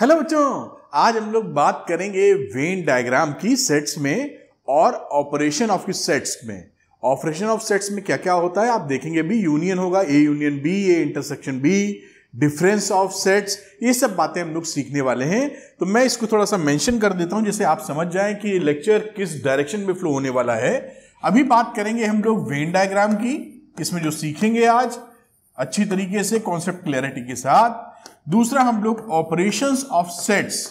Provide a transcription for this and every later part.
hello बच्चों आज हम लोग बात करेंगे वेन डायग्राम की सेट्स में और ऑपरेशन ऑफ सेट्स में ऑपरेशन ऑफ सेट्स में क्या क्या होता है आप देखेंगे भी यूनियन होगा A union B A intersection B difference of sets ये सब बातें हम लोग सीखने वाले हैं तो मैं इसको थोड़ा सा मेंशन कर देता हूं जैसे आप समझ जाएं कि लेक्चर किस डायरेक्शन में फ्लो होने वाला है अभी बात करेंगे हम लोग वेन डायग्राम की इसमें जो सीखेंगे आज अच्छी तरीके से कॉन्सेप्ट क्लैरिटी के साथ दूसरा हम लोग ऑपरेशंस ऑफ सेट्स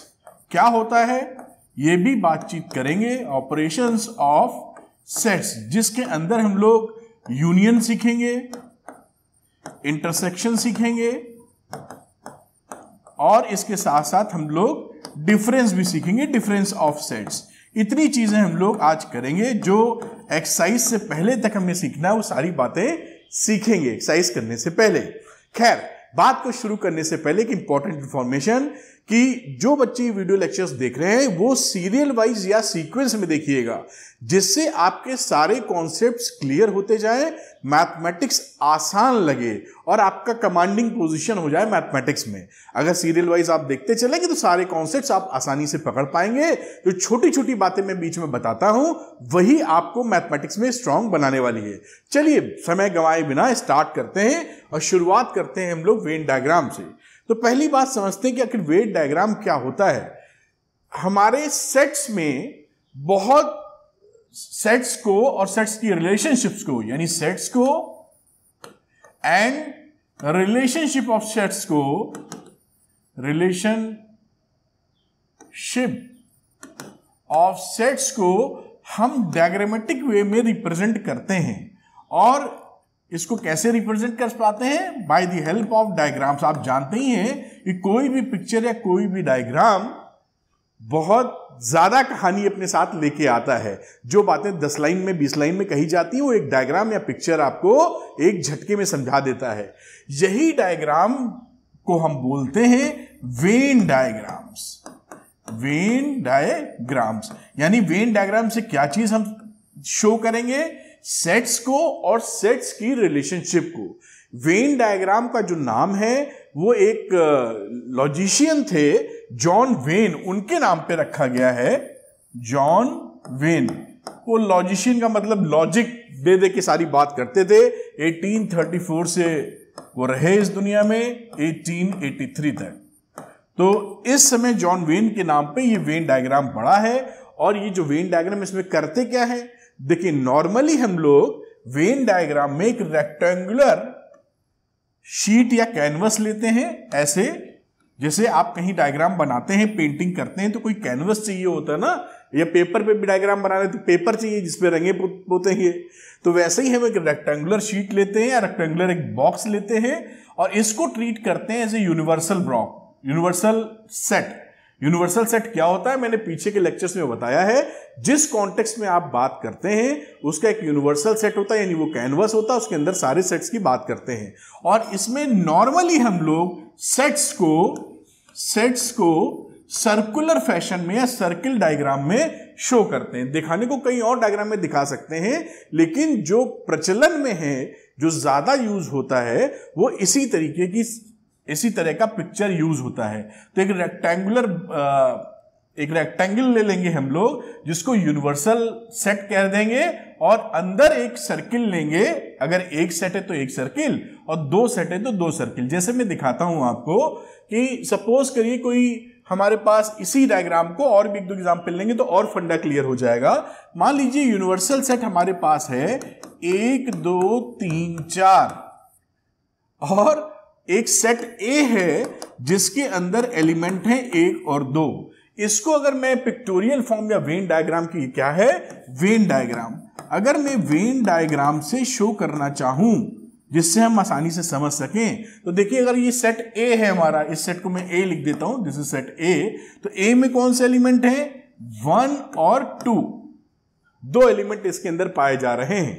क्या होता है ये भी बातचीत करेंगे ऑपरेशंस ऑफ सेट्स जिसके अंदर हम लोग यूनियन सीखेंगे इंटरसेक्शन सीखेंगे और इसके साथ साथ हम लोग डिफरेंस भी सीखेंगे डिफरेंस ऑफ सेट्स इतनी चीजें हम लोग आज करेंगे जो एक्सरसाइज से पहले तक हमने सीखना है वो सारी बातें सीखेंगे एक्सरसाइज करने से पहले खैर बात को शुरू करने से पहले एक इंपॉर्टेंट इंफॉर्मेशन कि जो बच्चे वीडियो लेक्चर्स देख रहे हैं वो सीरियल वाइज या सीक्वेंस में देखिएगा जिससे आपके सारे कॉन्सेप्ट क्लियर होते जाए मैथमेटिक्स आसान लगे और आपका कमांडिंग पोजीशन हो जाए मैथमेटिक्स में अगर सीरियल वाइज आप देखते चलेंगे तो सारे कॉन्सेप्ट्स आप आसानी से पकड़ पाएंगे जो तो छोटी छोटी बातें मैं बीच में बताता हूं वही आपको मैथमेटिक्स में स्ट्रांग बनाने वाली है चलिए समय गंवाए बिना स्टार्ट करते हैं और शुरुआत करते हैं हम लोग वेन डायग्राम से तो पहली बात समझते हैं कि आखिर वेट डायग्राम क्या होता है हमारे सेट्स में बहुत सेट्स को और सेट्स की रिलेशनशिप्स को यानी सेट्स को एंड रिलेशनशिप ऑफ सेट्स को रिलेशनशिप ऑफ सेट्स को हम डायग्रामेटिक वे में रिप्रेजेंट करते हैं और इसको कैसे रिप्रेजेंट कर पाते हैं by the help of diagrams आप जानते ही हैं कि कोई भी पिक्चर या कोई भी डायग्राम बहुत ज्यादा कहानी अपने साथ लेके आता है जो बातें दस लाइन में बीस लाइन में कही जाती है वो एक डायग्राम या पिक्चर आपको एक झटके में समझा देता है यही डायग्राम को हम बोलते हैं वेन डायग्राम्स वेन डायग्राम्स यानी वेन डायग्राम से क्या चीज हम शो करेंगे सेट्स को और सेट्स की रिलेशनशिप को वेन डायग्राम का जो नाम है वो एक लॉजिशियन थे जॉन वेन उनके नाम पे रखा गया है जॉन वेन वो लॉजिशियन का मतलब लॉजिक दे दे के सारी बात करते थे 1834 से वो रहे इस दुनिया में 1883 तक तो इस समय जॉन वेन के नाम पे ये वेन डायग्राम बड़ा है और ये जो वेन डायग्राम इसमें करते क्या है देखिए नॉर्मली हम लोग वेन डायग्राम में एक रेक्टेंगुलर शीट या कैनवस लेते हैं ऐसे जैसे आप कहीं डायग्राम बनाते हैं पेंटिंग करते हैं तो कोई कैनवस चाहिए होता है ना या पेपर पे भी डायग्राम बना रहे तो पेपर चाहिए जिसपे रंगे होते हैं तो वैसे ही हम एक रेक्टेंगुलर शीट लेते हैं या रेक्टेंगुलर एक बॉक्स लेते हैं और इसको ट्रीट करते हैं as a universal block universal set universal set क्या होता है मैंने पीछे के लेक्चर्स में बताया है जिस कॉन्टेक्स्ट में आप बात करते हैं उसका एक यूनिवर्सल सेट होता है यानी वो कैनवस होता है उसके अंदर सारे सेट्स की बात करते हैं और इसमें नॉर्मली हम लोग सेट्स को सेट्स को सर्कुलर फैशन में या सर्किल डायग्राम में शो करते हैं दिखाने को कई और डायग्राम में दिखा सकते हैं लेकिन जो प्रचलन में है जो ज्यादा यूज होता है वो इसी तरीके की इसी तरह का पिक्चर यूज होता है तो एक रेक्टेंगुलर एक रेक्टेंगल ले लेंगे हम लोग जिसको यूनिवर्सल सेट कह देंगे और अंदर एक सर्किल लेंगे अगर एक सेट है तो एक सर्किल और दो सेट है तो दो सर्किल जैसे मैं दिखाता हूं आपको कि सपोज करिए कोई हमारे पास इसी डायग्राम को और भी एक दो एग्जाम्पल लेंगे तो और फंडा क्लियर हो जाएगा मान लीजिए यूनिवर्सल सेट हमारे पास है एक दो तीन चार और एक सेट ए है जिसके अंदर एलिमेंट है एक और दो इसको अगर मैं पिक्टोरियल फॉर्म या वेन डायग्राम की क्या है वेन डायग्राम अगर मैं वेन डायग्राम से शो करना चाहूं जिससे हम आसानी से समझ सकें तो देखिए अगर ये सेट ए है हमारा इस सेट को मैं ए लिख देता हूं दिस इज सेट ए तो ए में कौन से एलिमेंट है वन और टू दो एलिमेंट इसके अंदर पाए जा रहे हैं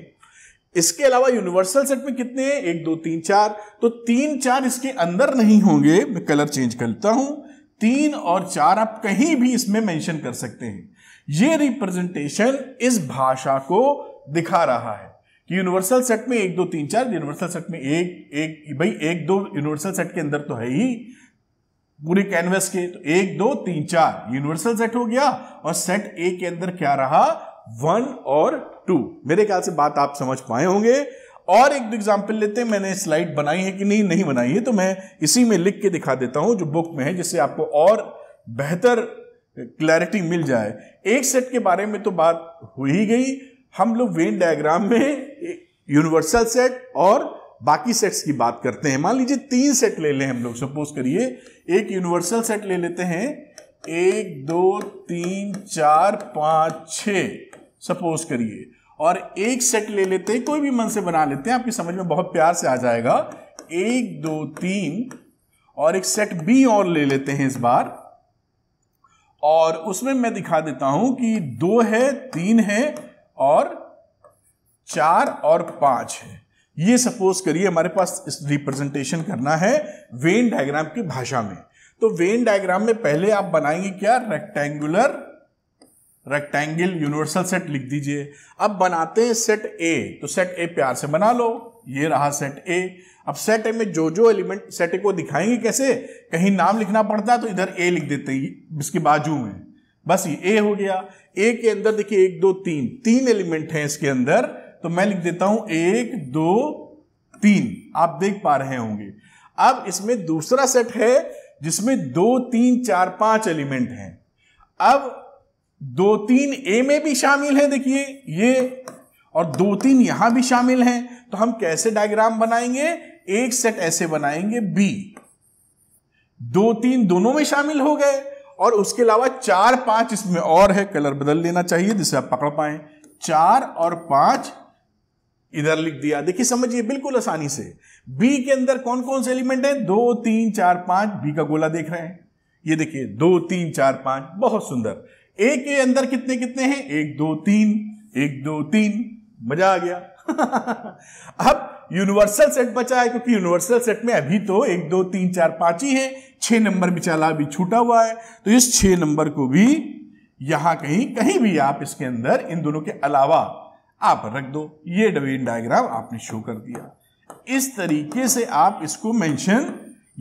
इसके अलावा यूनिवर्सल सेट में कितने हैं एक दो तीन चार तो तीन चार इसके अंदर नहीं होंगे मैं कलर चेंज करता हूं तीन और चार आप कहीं भी इसमें मेंशन कर सकते हैं ये रिप्रेजेंटेशन इस भाषा को दिखा रहा है कि यूनिवर्सल सेट में एक दो तीन चार यूनिवर्सल सेट में एक एक भाई एक दो यूनिवर्सल सेट के अंदर तो है ही पूरे कैनवस के तो एक दो तीन चार यूनिवर्सल सेट हो गया और सेट ए के अंदर क्या रहा वन और टू मेरे ख्याल से बात आप समझ पाए होंगे और एक एग्जाम्पल लेते हैं मैंने स्लाइड बनाई है कि नहीं नहीं बनाई है तो मैं इसी में लिख के दिखा देता हूं जो बुक में है जिससे आपको और बेहतर क्लैरिटी मिल जाए एक सेट के बारे में तो बात हो ही गई हम लोग वेन डायग्राम में यूनिवर्सल सेट और बाकी सेट्स की बात करते हैं मान लीजिए तीन सेट ले लें हम लोग सपोज करिए एक यूनिवर्सल सेट ले लेते हैं एक दो तीन चार पांच छ सपोज करिए और एक सेट ले लेते हैं कोई भी मन से बना लेते हैं आपकी समझ में बहुत प्यार से आ जाएगा एक दो तीन और एक सेट बी और ले लेते हैं इस बार और उसमें मैं दिखा देता हूं कि दो है तीन है और चार और पांच है ये सपोज करिए हमारे पास इस रिप्रेजेंटेशन करना है वेन डायग्राम की भाषा में तो वेन डायग्राम में पहले आप बनाएंगे क्या रेक्टेंगुलर रेक्टेंगल यूनिवर्सल सेट लिख दीजिए अब बनाते हैं सेट ए तो सेट ए प्यार से बना लो ये रहा सेट ए अब सेट ए में जो जो एलिमेंट सेट ए को दिखाएंगे कैसे कहीं नाम लिखना पड़ता है तो इधर ए लिख देते हैं इसके बाजू में बस ये ए हो गया ए के अंदर देखिए एक दो तीन तीन एलिमेंट हैं इसके अंदर तो मैं लिख देता हूं एक दो तीन आप देख पा रहे होंगे अब इसमें दूसरा सेट है जिसमें दो तीन चार पांच एलिमेंट हैं अब दो तीन ए में भी शामिल है देखिए ये और दो तीन यहां भी शामिल हैं तो हम कैसे डायग्राम बनाएंगे एक सेट ऐसे बनाएंगे बी दो तीन दोनों में शामिल हो गए और उसके अलावा चार पांच इसमें और है कलर बदल लेना चाहिए जिससे आप पकड़ पाए चार और पांच इधर लिख दिया देखिए समझिए बिल्कुल आसानी से बी के अंदर कौन कौन से एलिमेंट है दो तीन चार पांच बी का गोला देख रहे हैं ये देखिए दो तीन चार पांच बहुत सुंदर ए के अंदर कितने कितने हैं एक दो तीन एक दो तीन मजा आ गया अब यूनिवर्सल सेट बचा है क्योंकि यूनिवर्सल सेट में अभी तो एक दो तीन चार पांच ही हैं छह नंबर बेचारा अभी छूटा हुआ है तो इस छह नंबर को भी यहां कहीं कहीं भी आप इसके अंदर इन दोनों के अलावा आप रख दो ये डबीन डायग्राम आपने शो कर दिया इस तरीके से आप इसको मेंशन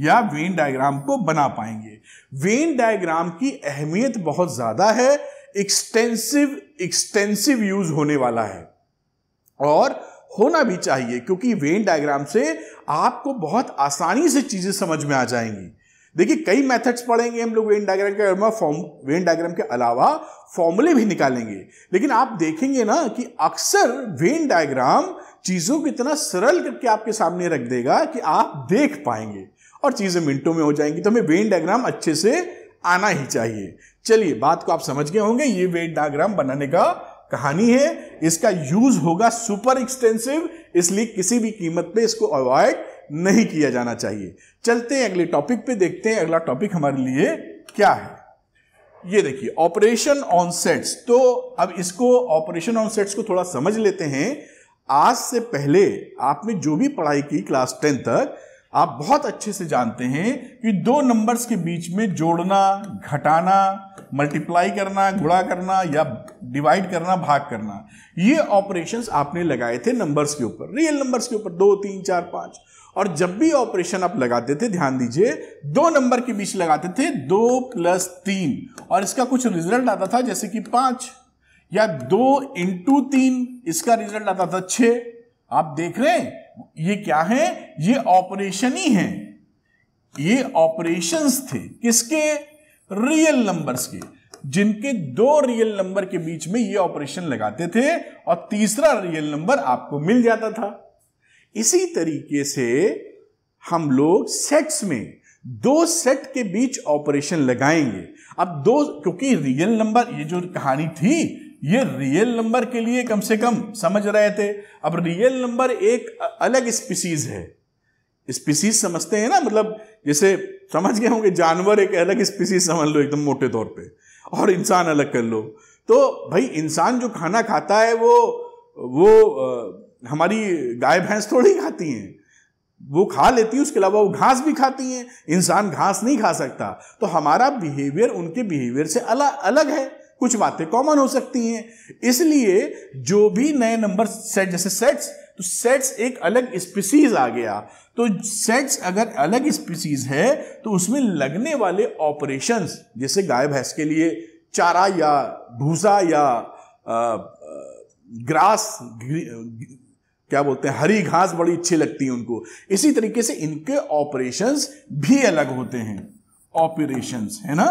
या वेन डायग्राम को बना पाएंगे वेन डायग्राम की अहमियत बहुत ज़्यादा है एक्सटेंसिव एक्सटेंसिव यूज होने वाला है और होना भी चाहिए क्योंकि वेन डायग्राम से आपको बहुत आसानी से चीज़ें समझ में आ जाएंगी देखिए कई मेथड्स पढ़ेंगे हम लोग वेन डायग्राम के अलावा फॉर्म वेन डायग्राम के अलावा फॉर्मूले भी निकालेंगे लेकिन आप देखेंगे ना कि अक्सर वेन डायग्राम चीज़ों को इतना सरल करके आपके सामने रख देगा कि आप देख पाएंगे और चीज़ें मिनटों में हो जाएंगी तो हमें वेन डायग्राम अच्छे से आना ही चाहिए चलिए बात को आप समझ गए होंगे ये वेन डायग्राम बनाने का कहानी है इसका यूज होगा सुपर एक्सटेंसिव इसलिए किसी भी कीमत पे इसको अवॉइड नहीं किया जाना चाहिए चलते हैं अगले टॉपिक पे देखते हैं अगला टॉपिक हमारे लिए क्या है ये देखिए ऑपरेशन ऑन सेट्स तो अब इसको ऑपरेशन ऑन सेट्स को थोड़ा समझ लेते हैं आज से पहले आपने जो भी पढ़ाई की क्लास टेन तक आप बहुत अच्छे से जानते हैं कि दो नंबर्स के बीच में जोड़ना घटाना मल्टीप्लाई करना गुणा करना या डिवाइड करना भाग करना ये ऑपरेशंस आपने लगाए थे नंबर्स के ऊपर रियल नंबर्स के ऊपर दो तीन चार पाँच और जब भी ऑपरेशन आप लगाते थे ध्यान दीजिए दो नंबर के बीच लगाते थे दो प्लस तीन और इसका कुछ रिजल्ट आता था जैसे कि पाँच या दो इंटू तीन इसका रिजल्ट आता था छः आप देख रहे हैं ये क्या है ये ऑपरेशन ही है ये ऑपरेशंस थे किसके रियल नंबर्स के जिनके दो रियल नंबर के बीच में ये ऑपरेशन लगाते थे और तीसरा रियल नंबर आपको मिल जाता था इसी तरीके से हम लोग सेट्स में दो सेट के बीच ऑपरेशन लगाएंगे अब दो क्योंकि रियल नंबर ये जो कहानी थी ये रियल नंबर के लिए कम से कम समझ रहे थे अब रियल नंबर एक अलग स्पीसीज है स्पीसीज समझते हैं ना मतलब जैसे समझ गए होंगे जानवर एक अलग स्पीसीज समझ लो एकदम मोटे तौर पे और इंसान अलग कर लो तो भाई इंसान जो खाना खाता है वो वो आ, हमारी गाय भैंस थोड़ी खाती हैं वो खा लेती है उसके अलावा वो घास भी खाती हैं इंसान घास नहीं खा सकता तो हमारा बिहेवियर उनके बिहेवियर से अलग अलग है कुछ बातें कॉमन हो सकती हैं इसलिए जो भी नए नंबर सेट जैसे सेट्स तो सेट्स एक अलग स्पीसीज आ गया तो सेट्स अगर अलग स्पीसीज है तो उसमें लगने वाले ऑपरेशंस जैसे गाय भैंस के लिए चारा या भूसा या ग्रास क्या बोलते हैं हरी घास बड़ी अच्छी लगती है उनको इसी तरीके से इनके ऑपरेशंस भी अलग होते हैं ऑपरेशंस है ना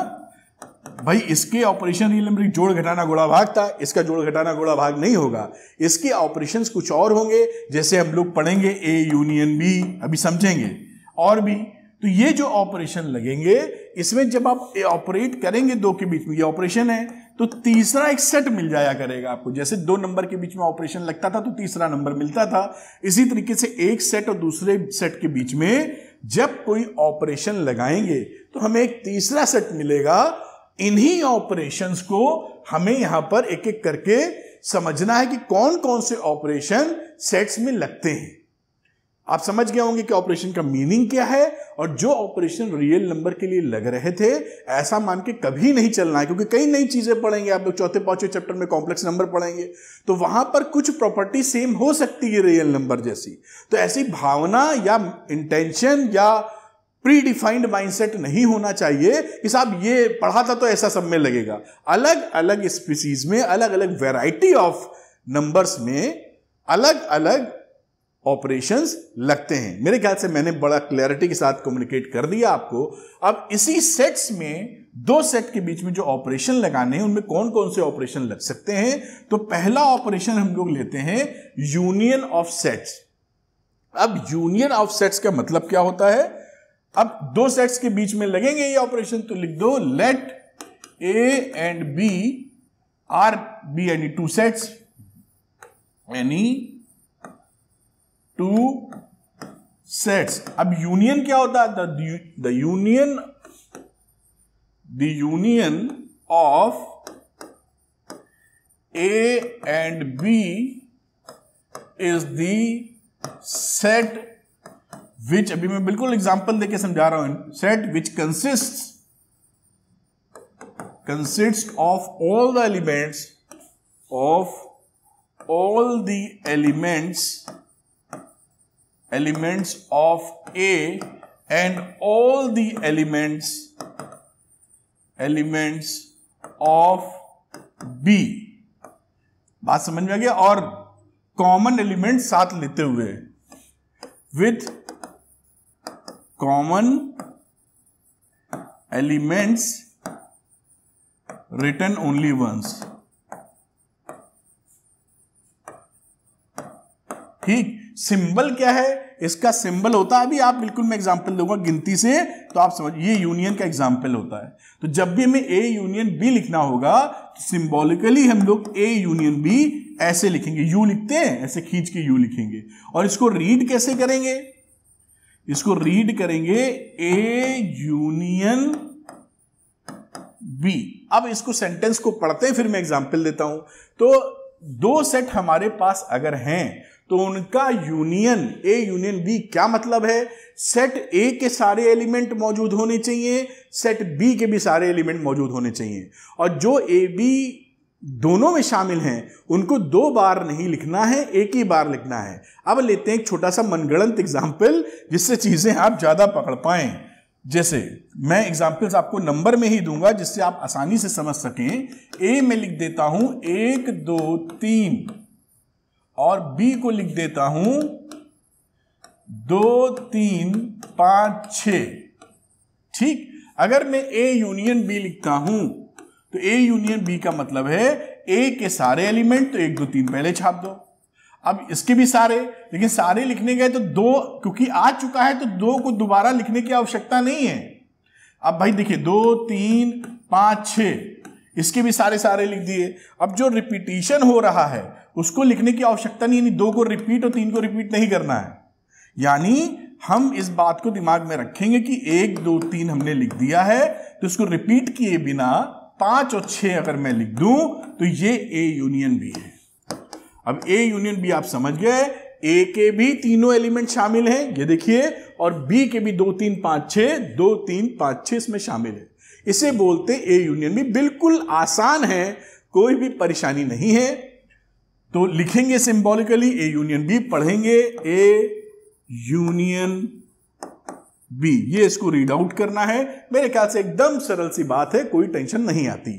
भाई इसके ऑपरेशन रियल जोड़ घटाना गोड़ा भाग था इसका जोड़ घटाना गोड़ा भाग नहीं होगा इसके ऑपरेशन कुछ और होंगे जैसे हम लोग पढ़ेंगे ए यूनियन बी अभी समझेंगे और भी तो ये जो ऑपरेशन लगेंगे इसमें जब आप ऑपरेट करेंगे दो के बीच में ये ऑपरेशन है तो तीसरा एक सेट मिल जाया करेगा आपको जैसे दो नंबर के बीच में ऑपरेशन लगता था तो तीसरा नंबर मिलता था इसी तरीके से एक सेट और दूसरे सेट के बीच में जब कोई ऑपरेशन लगाएंगे तो हमें एक तीसरा सेट मिलेगा इन्हीं ऑपरेशंस को हमें यहां पर एक एक करके समझना है कि कौन कौन से ऑपरेशन सेट्स में लगते हैं आप समझ गए होंगे कि ऑपरेशन का मीनिंग क्या है और जो ऑपरेशन रियल नंबर के लिए लग रहे थे ऐसा मान के कभी नहीं चलना है क्योंकि कई नई चीजें पढ़ेंगे आप लोग चौथे पांचवें चैप्टर में कॉम्प्लेक्स नंबर पढ़ेंगे तो वहां पर कुछ प्रॉपर्टी सेम हो सकती है रियल नंबर जैसी तो ऐसी भावना या इंटेंशन या प्री डिफाइंड माइंडसेट नहीं होना चाहिए कि साहब ये पढ़ा था तो ऐसा सब में लगेगा अलग अलग स्पीसीज में अलग अलग वेराइटी ऑफ नंबर्स में अलग अलग ऑपरेशंस लगते हैं मेरे ख्याल से मैंने बड़ा क्लैरिटी के साथ कम्युनिकेट कर दिया आपको अब इसी सेट्स में दो सेट के बीच में जो ऑपरेशन लगाने हैं उनमें कौन कौन से ऑपरेशन लग सकते हैं तो पहला ऑपरेशन हम लोग लेते हैं यूनियन ऑफ सेट्स अब यूनियन ऑफ सेट्स का मतलब क्या होता है अब दो सेट्स के बीच में लगेंगे ये ऑपरेशन तो लिख दो let A and B are B any two sets any two sets अब यूनियन क्या होता है the union the union of A and B is the set which अभी मैं बिल्कुल एग्जाम्पल देके समझा रहा हूं set which consist consist of all the elements of all the elements elements of A and all the elements elements of B बात समझ में आ गया और कॉमन एलिमेंट साथ लेते हुए with common elements return only once ठीक सिंबल क्या है इसका सिंबल होता है अभी आप बिल्कुल मैं एग्जांपल दूंगा गिनती से तो आप समझ ये यूनियन का एग्जांपल होता है तो जब भी हमें ए यूनियन बी लिखना होगा तो सिंबॉलिकली हम लोग ए यूनियन बी ऐसे लिखेंगे यू लिखते हैं ऐसे खींच के यू लिखेंगे और इसको रीड कैसे करेंगे इसको रीड करेंगे ए यूनियन बी अब इसको सेंटेंस को पढ़ते फिर मैं एग्जाम्पल देता हूं तो दो सेट हमारे पास अगर हैं तो उनका यूनियन ए यूनियन बी क्या मतलब है सेट ए के सारे एलिमेंट मौजूद होने चाहिए सेट बी के भी सारे एलिमेंट मौजूद होने चाहिए और जो ए बी दोनों में शामिल हैं उनको दो बार नहीं लिखना है एक ही बार लिखना है अब लेते हैं एक छोटा सा मनगणंत एग्जाम्पल जिससे चीज़ें आप ज़्यादा पकड़ पाएं जैसे मैं एग्जाम्पल्स आपको नंबर में ही दूंगा जिससे आप आसानी से समझ सकें ए में लिख देता हूं एक दो तीन और बी को लिख देता हूं दो तीन पांच छ ठीक अगर मैं ए यूनियन बी लिखता हूं तो ए यूनियन बी का मतलब है ए के सारे एलिमेंट तो एक दो तीन पहले छाप दो अब इसके भी सारे लेकिन सारे लिखने गए तो दो क्योंकि आ चुका है तो दो को दोबारा लिखने की आवश्यकता नहीं है अब भाई देखिए दो तीन पांच छ इसके भी सारे सारे लिख दिए अब जो रिपीटिशन हो रहा है उसको लिखने की आवश्यकता नहीं यानी दो को रिपीट और तीन को रिपीट नहीं करना है यानी हम इस बात को दिमाग में रखेंगे कि एक दो तीन हमने लिख दिया है तो इसको रिपीट किए बिना पांच और छह अगर मैं लिख दूं तो ये ए यूनियन बी है अब ए यूनियन बी आप समझ गए ए के भी तीनों एलिमेंट शामिल हैं ये देखिए और बी के भी दो तीन पांच छ दो तीन पांच छ इसमें शामिल है इसे बोलते ए यूनियन बी बिल्कुल आसान है कोई भी परेशानी नहीं है तो लिखेंगे सिंबॉलिकली ए यूनियन बी पढ़ेंगे ए यूनियन बी ये इसको रीड आउट करना है मेरे ख्याल से एकदम सरल सी बात है कोई टेंशन नहीं आती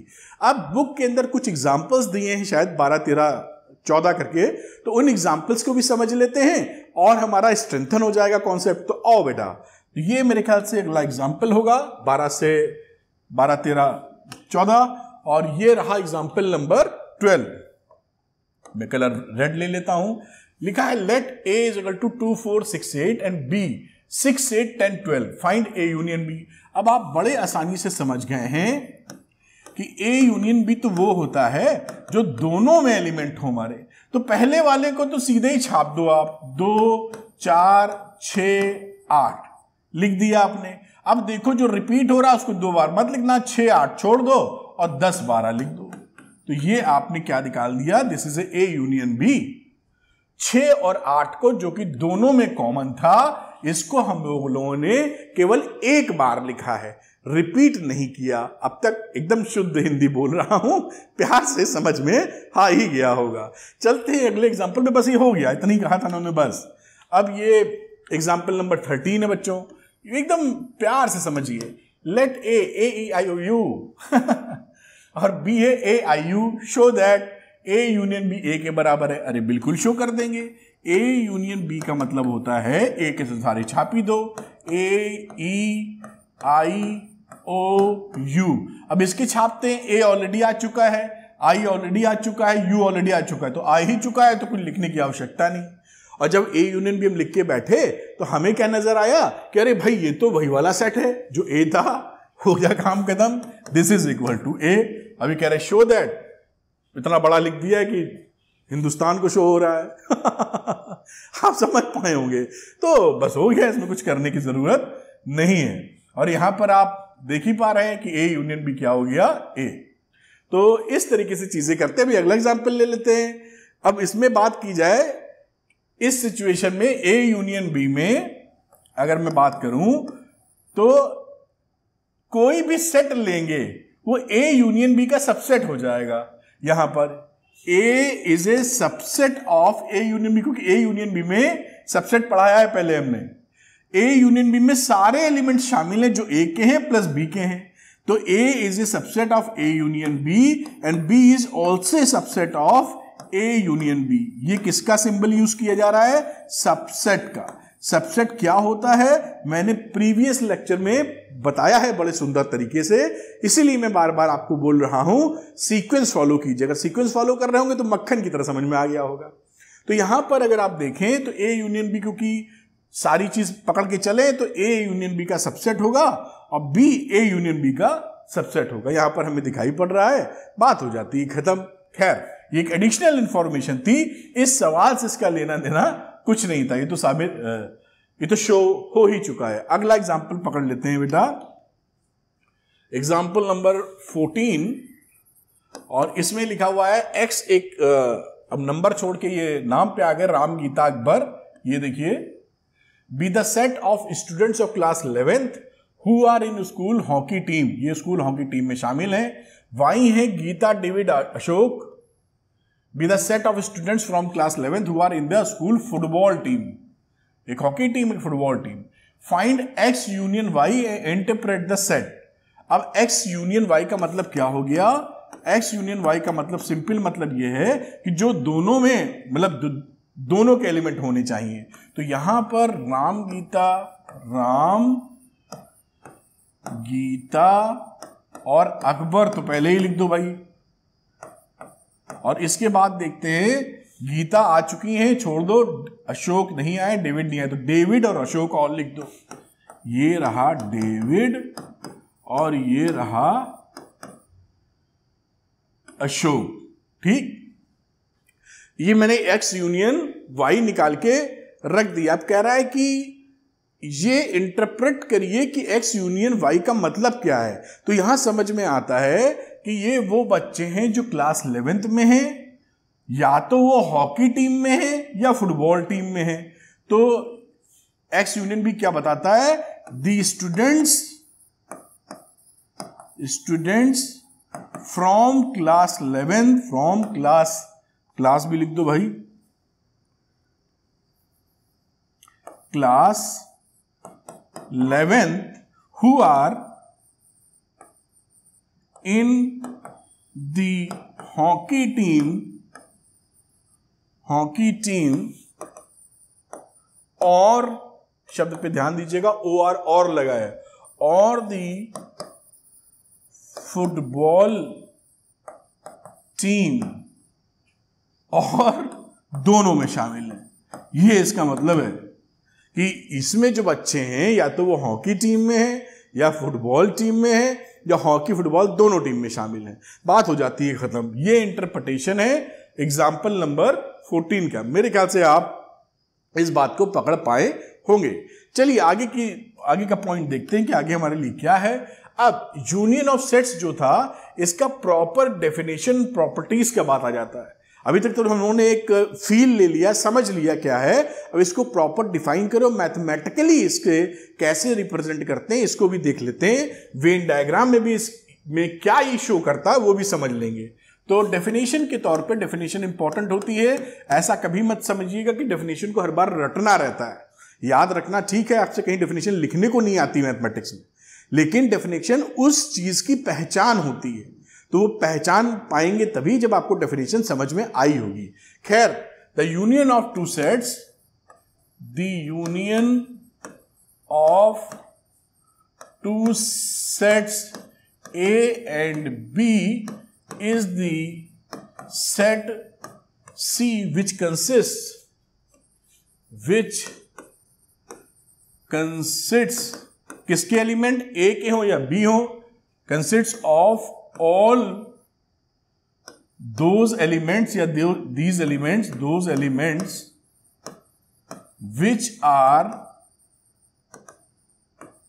अब बुक के अंदर कुछ एग्जाम्पल्स दिए हैं शायद बारह तेरह चौदह करके तो उन एग्जाम्पल्स को भी समझ लेते हैं और हमारा स्ट्रेंथन हो जाएगा कॉन्सेप्ट तो आओ बेटा तो ये मेरे ख्याल से अगला एग्जाम्पल होगा बारह से बारह तेरह चौदह और ये रहा एग्जाम्पल नंबर ट्वेल्व मैं कलर रेड ले लेता हूं लिखा है let A is two two four six eight and B six eight ten twelve find A union B अब आप बड़े आसानी से समझ गए हैं कि ए यूनियन बी तो वो होता है जो दोनों में एलिमेंट हो हमारे तो पहले वाले को तो सीधे ही छाप दो आप दो चार छ आठ लिख दिया आपने अब देखो जो रिपीट हो रहा है उसको दो बार मत लिखना छ आठ छोड़ दो और दस बारह लिख दो तो ये आपने क्या निकाल दिया this is A union B छ और आठ को जो कि दोनों में कॉमन था इसको हम लोगों ने केवल एक बार लिखा है रिपीट नहीं किया अब तक एकदम शुद्ध हिंदी बोल रहा हूं प्यार से समझ में आ ही गया होगा चलते हैं अगले एग्जाम्पल में बस ये हो गया इतना ही कहा था उन्होंने बस अब ये एग्जाम्पल नंबर थर्टीन है बच्चों एकदम प्यार से समझिए let A A I O U और B A I U show that A union B A के बराबर है अरे बिल्कुल शो कर देंगे ए यूनियन बी का मतलब होता है ए के सारे छापी दो ए ई आई ओ यू अब इसके छापते हैं ए ऑलरेडी आ चुका है आई ऑलरेडी आ चुका है यू ऑलरेडी आ चुका है तो आ ही चुका है तो कुछ लिखने की आवश्यकता नहीं और जब ए यूनियन भी हम लिख के बैठे तो हमें क्या नजर आया कि अरे भाई ये तो वही वाला सेट है जो ए था हो गया काम कदम this is equal to A अभी कह रहे शो दैट इतना बड़ा लिख दिया है कि हिंदुस्तान को शो हो रहा है आप समझ पाए होंगे तो बस हो गया इसमें कुछ करने की ज़रूरत नहीं है और यहां पर आप देख ही पा रहे हैं कि ए यूनियन भी क्या हो गया ए तो इस तरीके से चीज़ें करते हैं अगला एग्जाम्पल ले लेते हैं अब इसमें बात की जाए इस सिचुएशन में ए यूनियन बी में अगर मैं बात करूं तो कोई भी सेट लेंगे वो ए यूनियन बी का सबसेट हो जाएगा यहां पर A is a subset of A union B क्योंकि ए यूनियन बी में सबसेट पढ़ाया है पहले हमने ए यूनियन बी में सारे एलिमेंट शामिल हैं जो ए के हैं प्लस बी के हैं तो A is a subset of A union B and B is also subset of A union B ये किसका सिंबल यूज किया जा रहा है सबसेट का सबसेट क्या होता है मैंने प्रीवियस लेक्चर में बताया है बड़े सुंदर तरीके से इसीलिए मैं बार बार आपको बोल रहा हूं सीक्वेंस फॉलो कीजिए अगर सीक्वेंस फॉलो कर रहे होंगे तो मक्खन की तरह समझ में आ गया होगा तो यहां पर अगर आप देखें तो ए यूनियन बी क्योंकि सारी चीज पकड़ के चले तो ए यूनियन बी का सबसेट होगा और बी ए यूनियन बी का सबसेट होगा यहां पर हमें दिखाई पड़ रहा है बात हो जाती है खत्म खैर ये एक एडिशनल इंफॉर्मेशन थी इस सवाल से इसका लेना देना कुछ नहीं था ये तो साबित ये तो शो हो ही चुका है अगला एग्जाम्पल पकड़ लेते हैं बेटा एग्जाम्पल नंबर फोर्टीन और इसमें लिखा हुआ है एक्स एक अब नंबर छोड़ के ये नाम पे आ गए राम गीता अकबर ये देखिए be the set of students of class eleventh who are in school hockey team ये स्कूल हॉकी टीम में शामिल है वाई है Gita David Ashok be set of of from class class हुआ who are in the school एक hockey team एक football team find X union Y interpret the set अब X union Y का मतलब क्या हो गया एक्स यूनियन वाई का मतलब सिंपल मतलब यह है कि जो दोनों में मतलब दोनों के एलिमेंट होने चाहिए तो यहां पर राम गीता राम गीता और अकबर तो पहले ही लिख दो भाई और इसके बाद देखते हैं गीता आ चुकी है छोड़ दो अशोक नहीं आए डेविड नहीं आए तो डेविड और अशोक और लिख दो ये रहा डेविड और ये रहा अशोक ठीक ये मैंने एक्स यूनियन वाई निकाल के रख दिया अब कह रहा है कि ये इंटरप्रेट करिए कि एक्स यूनियन वाई का मतलब क्या है तो यहां समझ में आता है कि ये वो बच्चे हैं जो क्लास इलेवेंथ में हैं या तो वो हॉकी टीम में हैं या फुटबॉल टीम में हैं तो एक्स यूनियन भी क्या बताता है the students students from class eleventh from class class भी लिख दो भाई class eleventh who are in the hockey team hockey team और शब्द पे ध्यान दीजिएगा ओ आर और लगा है और दी फुटबॉल टीम और दोनों में शामिल है यह इसका मतलब है कि इसमें जो बच्चे हैं या तो वो हॉकी टीम में है या फुटबॉल टीम में है या हॉकी फुटबॉल दोनों टीम में शामिल हैं बात हो जाती है ख़त्म ये इंटरप्रटेशन है एग्जाम्पल नंबर फोर्टीन का मेरे ख्याल से आप इस बात को पकड़ पाए होंगे चलिए आगे की आगे का पॉइंट देखते हैं कि आगे हमारे लिए क्या है अब यूनियन ऑफ सेट्स जो था इसका प्रॉपर डेफिनेशन प्रॉपर्टीज का बात आ जाता है अभी तक तो उन्होंने एक फील ले लिया समझ लिया क्या है अब इसको प्रॉपर डिफाइन करो मैथमेटिकली इसके कैसे रिप्रेजेंट करते हैं इसको भी देख लेते हैं वेन डायग्राम में भी इस में क्या ये शो करता है वो भी समझ लेंगे तो डेफिनेशन के तौर पे डेफिनेशन इंपॉर्टेंट होती है ऐसा कभी मत समझिएगा कि डेफिनेशन को हर बार रटना रहता है याद रखना ठीक है आपसे कहीं डेफिनेशन लिखने को नहीं आती मैथमेटिक्स में लेकिन डेफिनेशन उस चीज की पहचान होती है तो वो पहचान पाएंगे तभी जब आपको डेफिनेशन समझ में आई होगी खैर the union of two sets the union of two sets A and B is the set C which consist which consists किसके एलिमेंट ए के हो या बी हो consists of all those elements or these elements those elements which are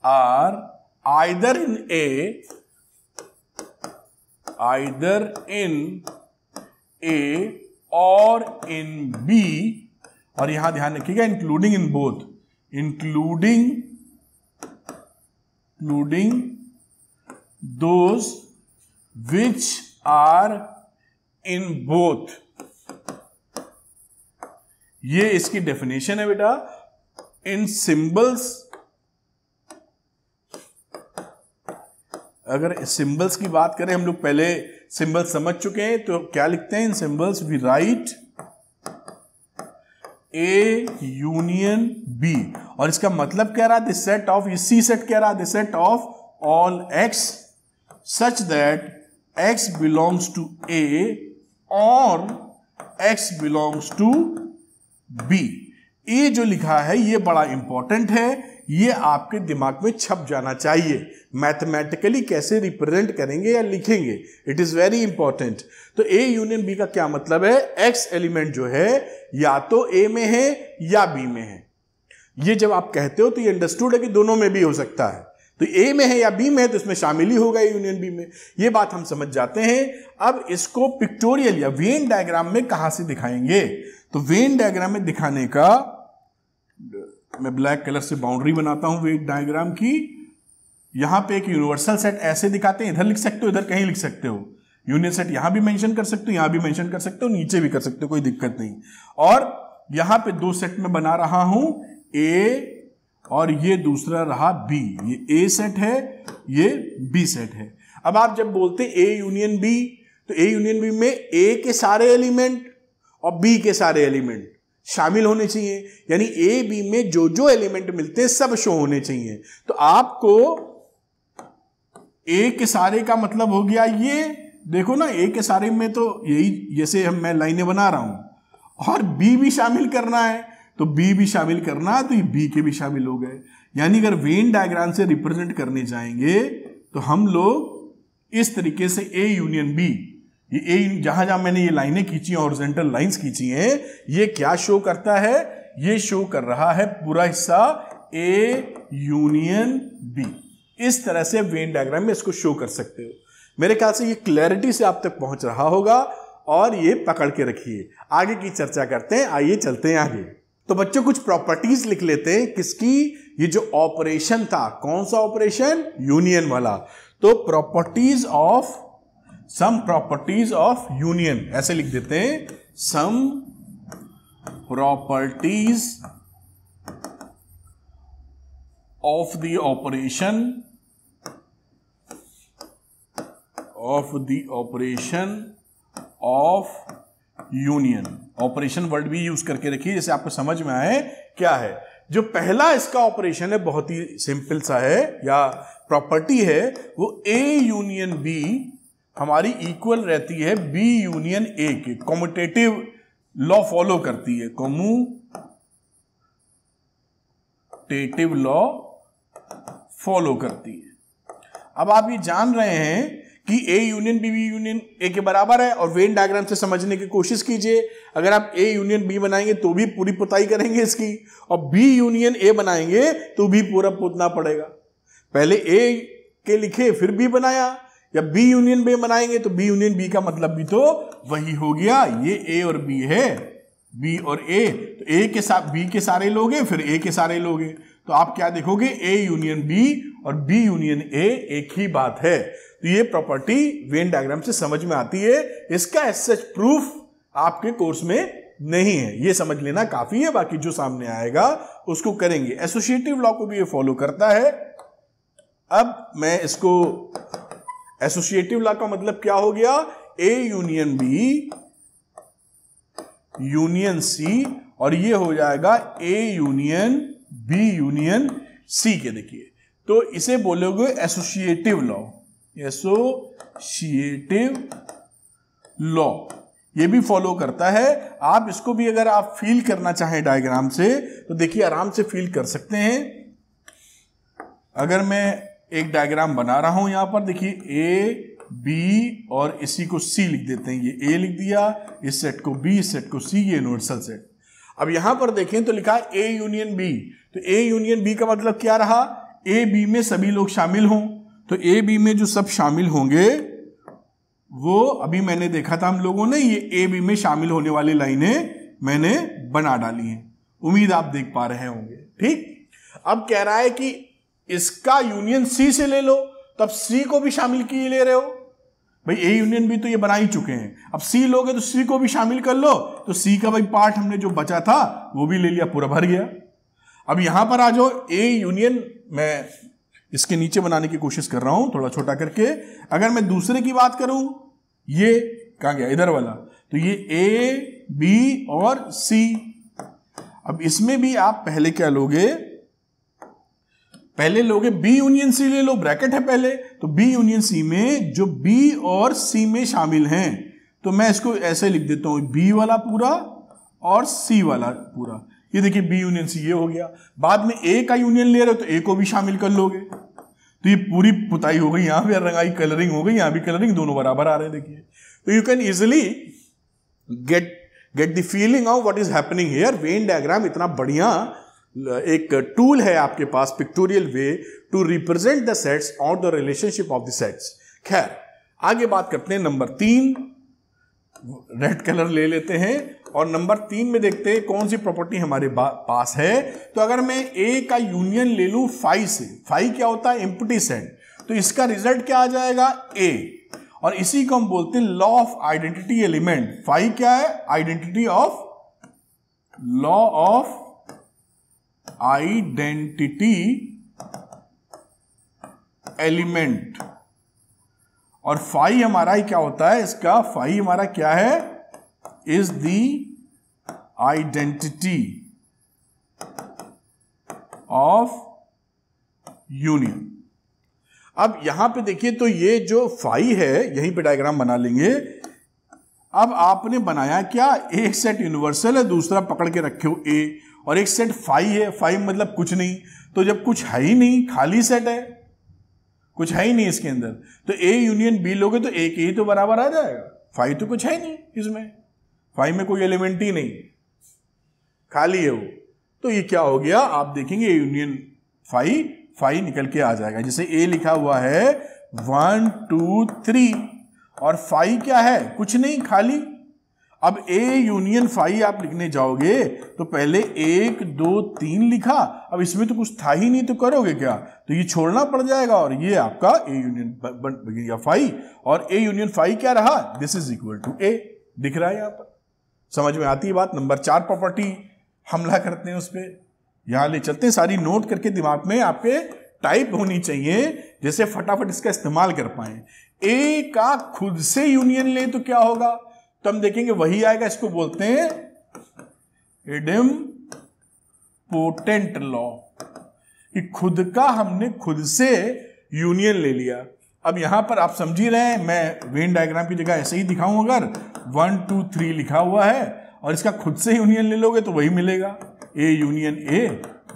are either in a either in a or in b और यहां ध्यान रखिएगा including in both including including those which are in both ये इसकी definition है बेटा इन symbols अगर symbols की बात करें हम लोग पहले सिंबल समझ चुके हैं तो क्या लिखते हैं in symbols we write A union B और इसका मतलब कह रहा है दिस सेट ऑफ ये सी सेट कह रहा है this set of all x such that x belongs to A और x belongs to B A जो लिखा है ये बड़ा इंपॉर्टेंट है ये आपके दिमाग में छप जाना चाहिए मैथमेटिकली कैसे रिप्रेजेंट करेंगे या लिखेंगे इट इज़ वेरी इंपॉर्टेंट तो ए यूनियन बी का क्या मतलब है एक्स एलिमेंट जो है या तो ए में है या बी में है ये जब आप कहते हो तो ये अंडरस्टूड है कि दोनों में भी हो सकता है तो ए में है या बी में है तो इसमें शामिल ही होगा यूनियन बी में ये बात हम समझ जाते हैं अब इसको पिक्टोरियल या वेन डायग्राम में कहा से दिखाएंगे तो वेन डायग्राम में दिखाने का मैं ब्लैक कलर से बाउंड्री बनाता हूं वेन डायग्राम की यहां पे एक यूनिवर्सल सेट ऐसे दिखाते हैं इधर लिख सकते हो इधर कहीं लिख सकते हो यूनियन सेट यहां भी मेंशन कर सकते हो यहां भी मेंशन कर सकते हो नीचे भी कर सकते हो कोई दिक्कत नहीं और यहां पे दो सेट में बना रहा हूं ए और ये दूसरा रहा बी ये ए सेट है ये बी सेट है अब आप जब बोलते ए यूनियन बी तो ए यूनियन बी में ए के सारे एलिमेंट और बी के सारे एलिमेंट शामिल होने चाहिए यानी ए बी में जो जो एलिमेंट मिलते हैं सब शो होने चाहिए तो आपको ए के सारे का मतलब हो गया ये देखो ना ए के सारे में तो यही जैसे हम मैं लाइनें बना रहा हूं और बी भी शामिल करना है तो बी भी शामिल करना तो ये बी के भी शामिल हो गए यानी अगर वेन डायग्राम से रिप्रेजेंट करने जाएंगे तो हम लोग इस तरीके से ए यूनियन बी ये ए जहां जहां मैंने ये लाइनें खींची हैं हॉरिजॉन्टल लाइंस खींची हैं ये क्या शो करता है ये शो कर रहा है पूरा हिस्सा ए यूनियन बी इस तरह से वेन डायग्राम में इसको शो कर सकते हो मेरे ख्याल से ये क्लैरिटी से आप तक पहुंच रहा होगा और ये पकड़ के रखिए आगे की चर्चा करते हैं आइए चलते हैं आगे तो बच्चों कुछ प्रॉपर्टीज लिख लेते हैं किसकी ये जो ऑपरेशन था कौन सा ऑपरेशन यूनियन वाला तो properties of some properties of union ऐसे लिख देते हैं some properties of the operation of the operation of union operation word भी यूज करके रखिए जैसे आपको समझ में आए क्या है जो पहला इसका ऑपरेशन है बहुत ही सिंपल सा है या प्रॉपर्टी है वो ए यूनियन बी हमारी इक्वल रहती है बी यूनियन ए के कॉमोटेटिव लॉ फॉलो करती है टेटिव लॉ फॉलो करती है अब आप ये जान रहे हैं कि A union B B union A के बराबर है और वेन डायग्राम से समझने की कोशिश कीजिए अगर आप ए यूनियन बी बनाएंगे तो भी पूरी पुताई करेंगे इसकी और बी यूनियन ए बनाएंगे तो भी पूरा पुतना पड़ेगा पहले ए के लिखे फिर बी बनाया या बी यूनियन बी बनाएंगे तो बी यूनियन बी का मतलब भी तो वही हो गया ये ए और बी है बी और ए तो ए के साथ बी के सारे लोग फिर ए के सारे लोग तो आप क्या देखोगे ए यूनियन बी और बी यूनियन ए एक ही बात है तो ये प्रॉपर्टी वेन डायग्राम से समझ में आती है इसका एस सच प्रूफ आपके कोर्स में नहीं है ये समझ लेना काफी है बाकी जो सामने आएगा उसको करेंगे एसोसिएटिव लॉ को भी ये फॉलो करता है अब मैं इसको एसोसिएटिव लॉ का मतलब क्या हो गया A union B union C और ये हो जाएगा A union B union C के देखिए तो इसे बोलोगे एसोसिएटिव लॉ एसोसिएटिव लॉ ये भी फॉलो करता है आप इसको भी अगर आप फील करना चाहें डायग्राम से तो देखिए आराम से फील कर सकते हैं अगर मैं एक डायग्राम बना रहा हूं यहां पर देखिए ए बी और इसी को सी लिख देते हैं ये ए लिख दिया इस सेट को बी इस सेट को सी ये यूनिवर्सल सेट अब यहां पर देखें तो लिखा है ए यूनियन बी तो ए यूनियन बी का मतलब क्या रहा ए बी में सभी लोग शामिल हों तो ए बी में जो सब शामिल होंगे वो अभी मैंने देखा था हम लोगों ने ये ए बी में शामिल होने वाली लाइनें मैंने बना डाली हैं उम्मीद आप देख पा रहे होंगे ठीक अब कह रहा है कि इसका यूनियन सी से ले लो तो अब सी को भी शामिल किए ले रहे हो भाई ए यूनियन भी तो ये बना ही चुके हैं अब सी लोगे तो सी को भी शामिल कर लो तो सी का भाई पार्ट हमने जो बचा था वो भी ले लिया पूरा भर गया अब यहां पर आ जाओ ए यूनियन मैं इसके नीचे बनाने की कोशिश कर रहा हूं थोड़ा छोटा करके अगर मैं दूसरे की बात करूं ये कहा गया इधर वाला तो ये ए बी और सी अब इसमें भी आप पहले क्या लोगे पहले लोगे बी यूनियन सी ले लो ब्रैकेट है पहले तो बी यूनियन सी में जो बी और सी में शामिल हैं तो मैं इसको ऐसे लिख देता हूं बी वाला पूरा और सी वाला पूरा ये देखिए बी यूनियन सी ये हो गया बाद में ए का यूनियन ले रहे हो तो ए को भी शामिल कर लोगे तो ये पूरी पुताई हो गई यहां भी रंगाई कलरिंग हो गई यहां भी कलरिंग दोनों बराबर आ रहे हैं देखिए तो you can easily get get the feeling of what is happening here Venn diagram इतना बढ़िया एक टूल है आपके पास pictorial way to represent the sets और the relationship of the sets खैर आगे बात करते हैं नंबर तीन रेड कलर ले लेते हैं और नंबर तीन में देखते हैं कौन सी प्रॉपर्टी हमारे पास है तो अगर मैं ए का यूनियन ले लू फाइव से फाइव क्या होता है एम्पटी सेट तो इसका रिजल्ट क्या आ जाएगा ए और इसी को हम बोलते हैं law of identity element phi क्या है identity of law of identity element और फाइव हमारा क्या होता है इसका फाइव हमारा क्या है is the identity of union अब यहां पे देखिए तो ये जो फाई है यहीं पे डायग्राम बना लेंगे अब आपने बनाया क्या एक सेट यूनिवर्सल है दूसरा पकड़ के रखे हो ए और एक सेट फाई है फाई मतलब कुछ नहीं तो जब कुछ है ही नहीं खाली सेट है कुछ है ही नहीं इसके अंदर तो ए यूनियन बी लोगे तो ए के ही तो बराबर आ जाएगा फाइव तो कुछ है ही नहीं इसमें फाइव में कोई एलिमेंट ही नहीं खाली है वो तो ये क्या हो गया आप देखेंगे यूनियन फाइव फाइव निकल के आ जाएगा जैसे ए लिखा हुआ है वन टू थ्री और फाइव क्या है कुछ नहीं खाली अब ए यूनियन फाइव आप लिखने जाओगे तो पहले एक दो तीन लिखा अब इसमें तो कुछ था ही नहीं तो करोगे क्या तो ये छोड़ना पड़ जाएगा और ये आपका ए यूनियन फाइव और ए यूनियन फाइव क्या रहा this is equal to A दिख रहा है यहां पर समझ में आती है बात नंबर चार प्रॉपर्टी हमला करते हैं उस पर यहाँ ले चलते हैं सारी नोट करके दिमाग में आपके टाइप होनी चाहिए जैसे फटाफट इसका इस्तेमाल कर पाए ए का खुद से यूनियन ले तो क्या होगा तो हम देखेंगे वही आएगा इसको बोलते हैं एडम पोटेंट लॉ कि खुद का हमने खुद से यूनियन ले लिया अब यहाँ पर आप समझ ही रहे हैं मैं वेन डायग्राम की जगह ऐसे ही दिखाऊं अगर वन टू थ्री लिखा हुआ है और इसका खुद से यूनियन ले लोगे तो वही मिलेगा ए यूनियन ए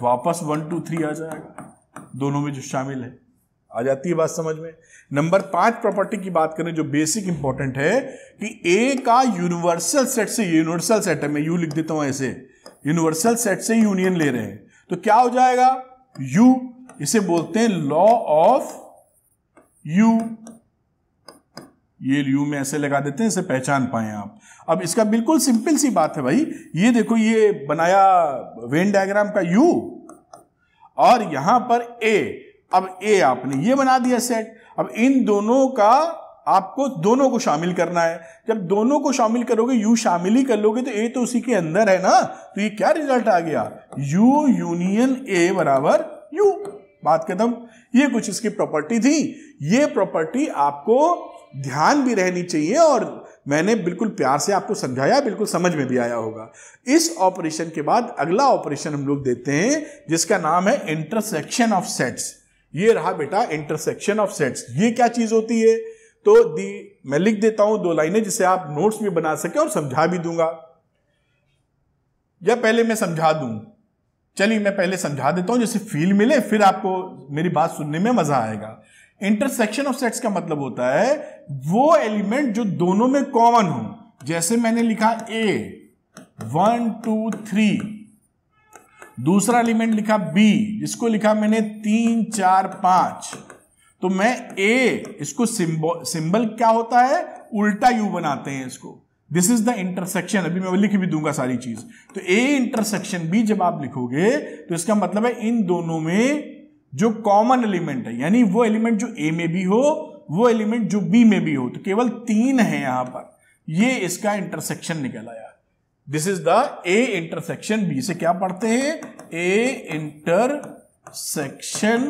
वापस वन टू थ्री आ जाएगा दोनों में जो शामिल है आ जाती है बात समझ में नंबर पांच प्रॉपर्टी की बात करें जो बेसिक इंपॉर्टेंट है कि ए का यूनिवर्सल सेट से यूनिवर्सल सेट है मैं यू लिख देता हूं ऐसे यूनिवर्सल सेट से यूनियन ले रहे हैं तो क्या हो जाएगा यू इसे बोलते हैं लॉ ऑफ यू ये यू में ऐसे लगा देते हैं इसे पहचान पाए आप अब इसका बिल्कुल सिंपल सी बात है भाई ये देखो ये बनाया वेन डायग्राम का यू और यहां पर ए अब ए आपने ये बना दिया सेट अब इन दोनों का आपको दोनों को शामिल करना है जब दोनों को शामिल करोगे यू शामिल ही कर लोगे तो ए तो उसी के अंदर है ना तो ये क्या रिजल्ट आ गया यू यूनियन ए बराबर यू बात खत्म ये कुछ इसकी प्रॉपर्टी थी ये प्रॉपर्टी आपको ध्यान भी रहनी चाहिए और मैंने बिल्कुल प्यार से आपको समझाया बिल्कुल समझ में भी आया होगा इस ऑपरेशन के बाद अगला ऑपरेशन हम लोग देते हैं जिसका नाम है इंटरसेक्शन ऑफ सेट्स ये रहा बेटा इंटरसेक्शन ऑफ सेट्स ये क्या चीज होती है तो दी मैं लिख देता हूं दो लाइनें जिसे आप नोट्स भी बना सके और समझा भी दूंगा या पहले मैं समझा दूं चलिए मैं पहले समझा देता हूं जैसे फील मिले फिर आपको मेरी बात सुनने में मजा आएगा इंटरसेक्शन ऑफ सेट्स का मतलब होता है वो एलिमेंट जो दोनों में कॉमन हो जैसे मैंने लिखा ए वन टू थ्री दूसरा एलिमेंट लिखा बी जिसको लिखा मैंने तीन चार पांच तो मैं ए इसको सिंबल सिंबल क्या होता है उल्टा यू बनाते हैं इसको दिस इज द इंटरसेक्शन अभी मैं लिख भी दूंगा सारी चीज तो ए इंटरसेक्शन बी जब आप लिखोगे तो इसका मतलब है इन दोनों में जो कॉमन एलिमेंट है यानी वो एलिमेंट जो ए में भी हो वो एलिमेंट जो बी में भी हो तो केवल तीन है यहां पर ये इसका इंटरसेक्शन निकल आया this is the A intersection B से क्या पढ़ते हैं A intersection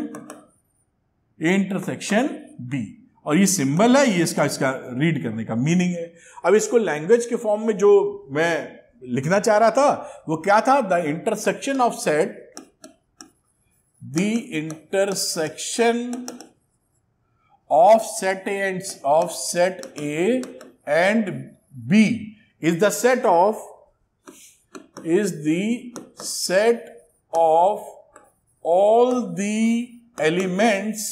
A intersection B और ये सिंबल है ये इसका इसका रीड करने का मीनिंग है अब इसको लैंग्वेज के फॉर्म में जो मैं लिखना चाह रहा था वो क्या था the intersection of set the intersection of set A and of set A and B is the set of is the set of all the elements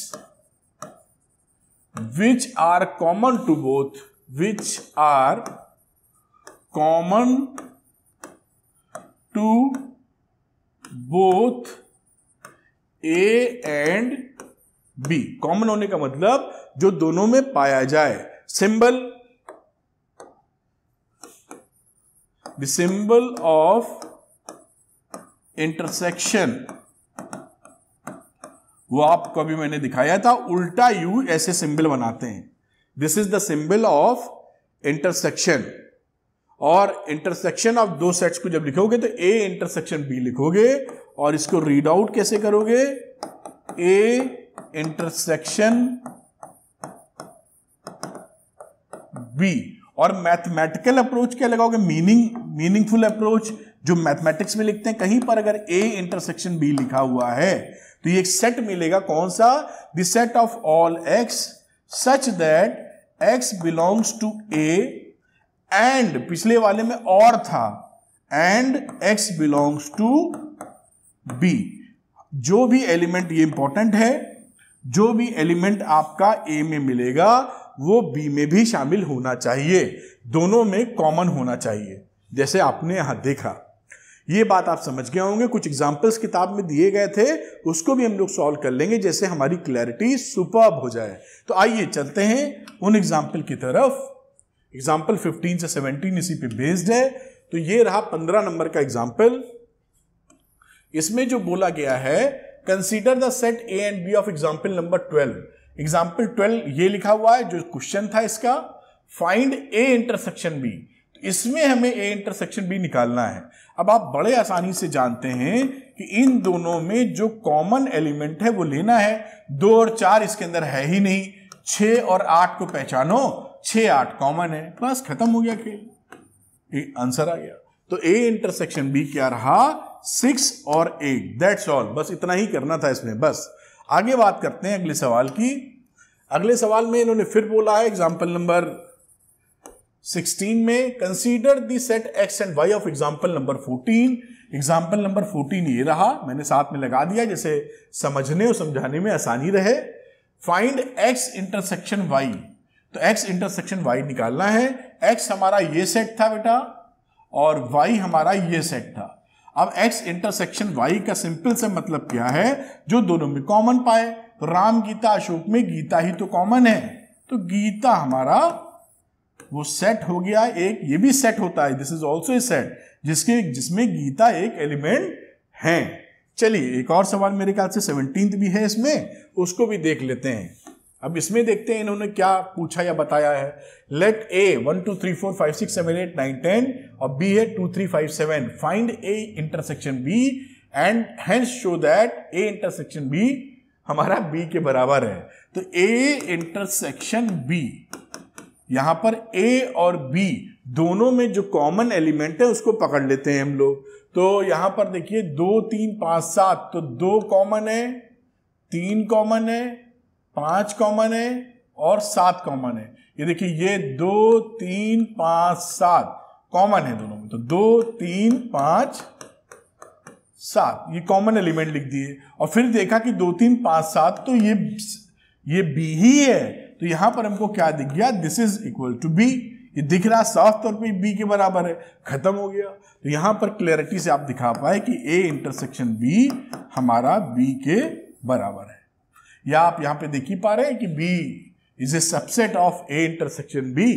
which are common to both which are common to both a and b common होने का मतलब जो दोनों में पाया जाए symbol the symbol of intersection वो आपको अभी मैंने दिखाया था उल्टा यू ऐसे सिंबल बनाते हैं this is the symbol of intersection और इंटरसेक्शन ऑफ दो सेट्स को जब लिखोगे तो ए इंटरसेक्शन बी लिखोगे और इसको रीड आउट कैसे करोगे ए इंटरसेक्शन बी और मैथमेटिकल अप्रोच क्या लगाओगे मीनिंग मीनिंगफुल अप्रोच जो मैथमेटिक्स में लिखते हैं कहीं पर अगर ए इंटरसेक्शन बी लिखा हुआ है तो ये एक सेट मिलेगा कौन सा the set of all x such that x belongs to A and पिछले वाले में और था and x belongs to B जो भी एलिमेंट ये इंपॉर्टेंट है जो भी एलिमेंट आपका ए में मिलेगा वो बी में भी शामिल होना चाहिए दोनों में कॉमन होना चाहिए जैसे आपने यहां देखा ये बात आप समझ गए होंगे कुछ एग्जाम्पल्स किताब में दिए गए थे उसको भी हम लोग सॉल्व कर लेंगे जैसे हमारी क्लैरिटी सुपर हो जाए तो आइए चलते हैं उन एग्जाम्पल की तरफ एग्जाम्पल 15 से 17 इसी पे बेस्ड है तो ये रहा 15 नंबर का एग्जाम्पल इसमें जो बोला गया है consider the set A and B of example number twelve example twelve ये लिखा हुआ है जो क्वेश्चन था इसका फाइंड ए इंटरसेक्शन बी इसमें हमें ए इंटरसेक्शन बी निकालना है अब आप बड़े आसानी से जानते हैं कि इन दोनों में जो कॉमन एलिमेंट है वो लेना है दो और चार इसके अंदर है ही नहीं छ और आठ को पहचानो छ आठ कॉमन है बस खत्म हो गया खेल आंसर आ गया तो ए इंटरसेक्शन बी क्या रहा सिक्स और एट दैट्स ऑल बस इतना ही करना था इसमें बस आगे बात करते हैं अगले सवाल की अगले सवाल में इन्होंने फिर बोला है एग्जाम्पल नंबर 16 में consider the set X and Y of example number 14 example number 14 ये रहा मैंने साथ में लगा दिया जैसे समझने और समझाने में आसानी रहे फाइंड एक्स इंटरसेक्शन वाई तो एक्स इंटरसेक्शन वाई निकालना है एक्स हमारा ये सेट था बेटा और वाई हमारा ये सेट था अब एक्स इंटरसेक्शन वाई का सिंपल से मतलब क्या है जो दोनों में कॉमन पाए तो राम गीता अशोक में गीता ही तो कॉमन है तो गीता हमारा वो सेट हो गया एक ये भी सेट होता है this is also a set जिसके जिसमें गीता एक एलिमेंट है चलिए एक और सवाल मेरे ख्याल से सेवनटीन भी है इसमें उसको भी देख लेते हैं अब इसमें देखते हैं इन्होंने क्या पूछा या बताया है let A one two three four five six seven eight nine ten और बी है two three five seven find A intersection B and hence show that A intersection B हमारा बी के बराबर है तो ए इंटरसेक्शन बी यहां पर ए और बी दोनों में जो कॉमन एलिमेंट है उसको पकड़ लेते हैं हम लोग तो यहां पर देखिए दो तीन पांच सात तो दो कॉमन है तीन कॉमन है पांच कॉमन है और सात कॉमन है ये देखिए ये दो तीन पांच सात कॉमन है दोनों में तो दो तीन पांच सात ये कॉमन एलिमेंट लिख दिए और फिर देखा कि दो तीन पांच सात तो ये ये बी ही है तो यहां पर हमको क्या दिख गया this is equal to B ये दिख रहा साफ तौर पर बी के बराबर है खत्म हो गया तो यहां पर क्लैरिटी से आप दिखा पाए कि ए इंटरसेक्शन बी हमारा बी के बराबर है या आप यहां पे देख ही पा रहे हैं कि B is a subset of A intersection B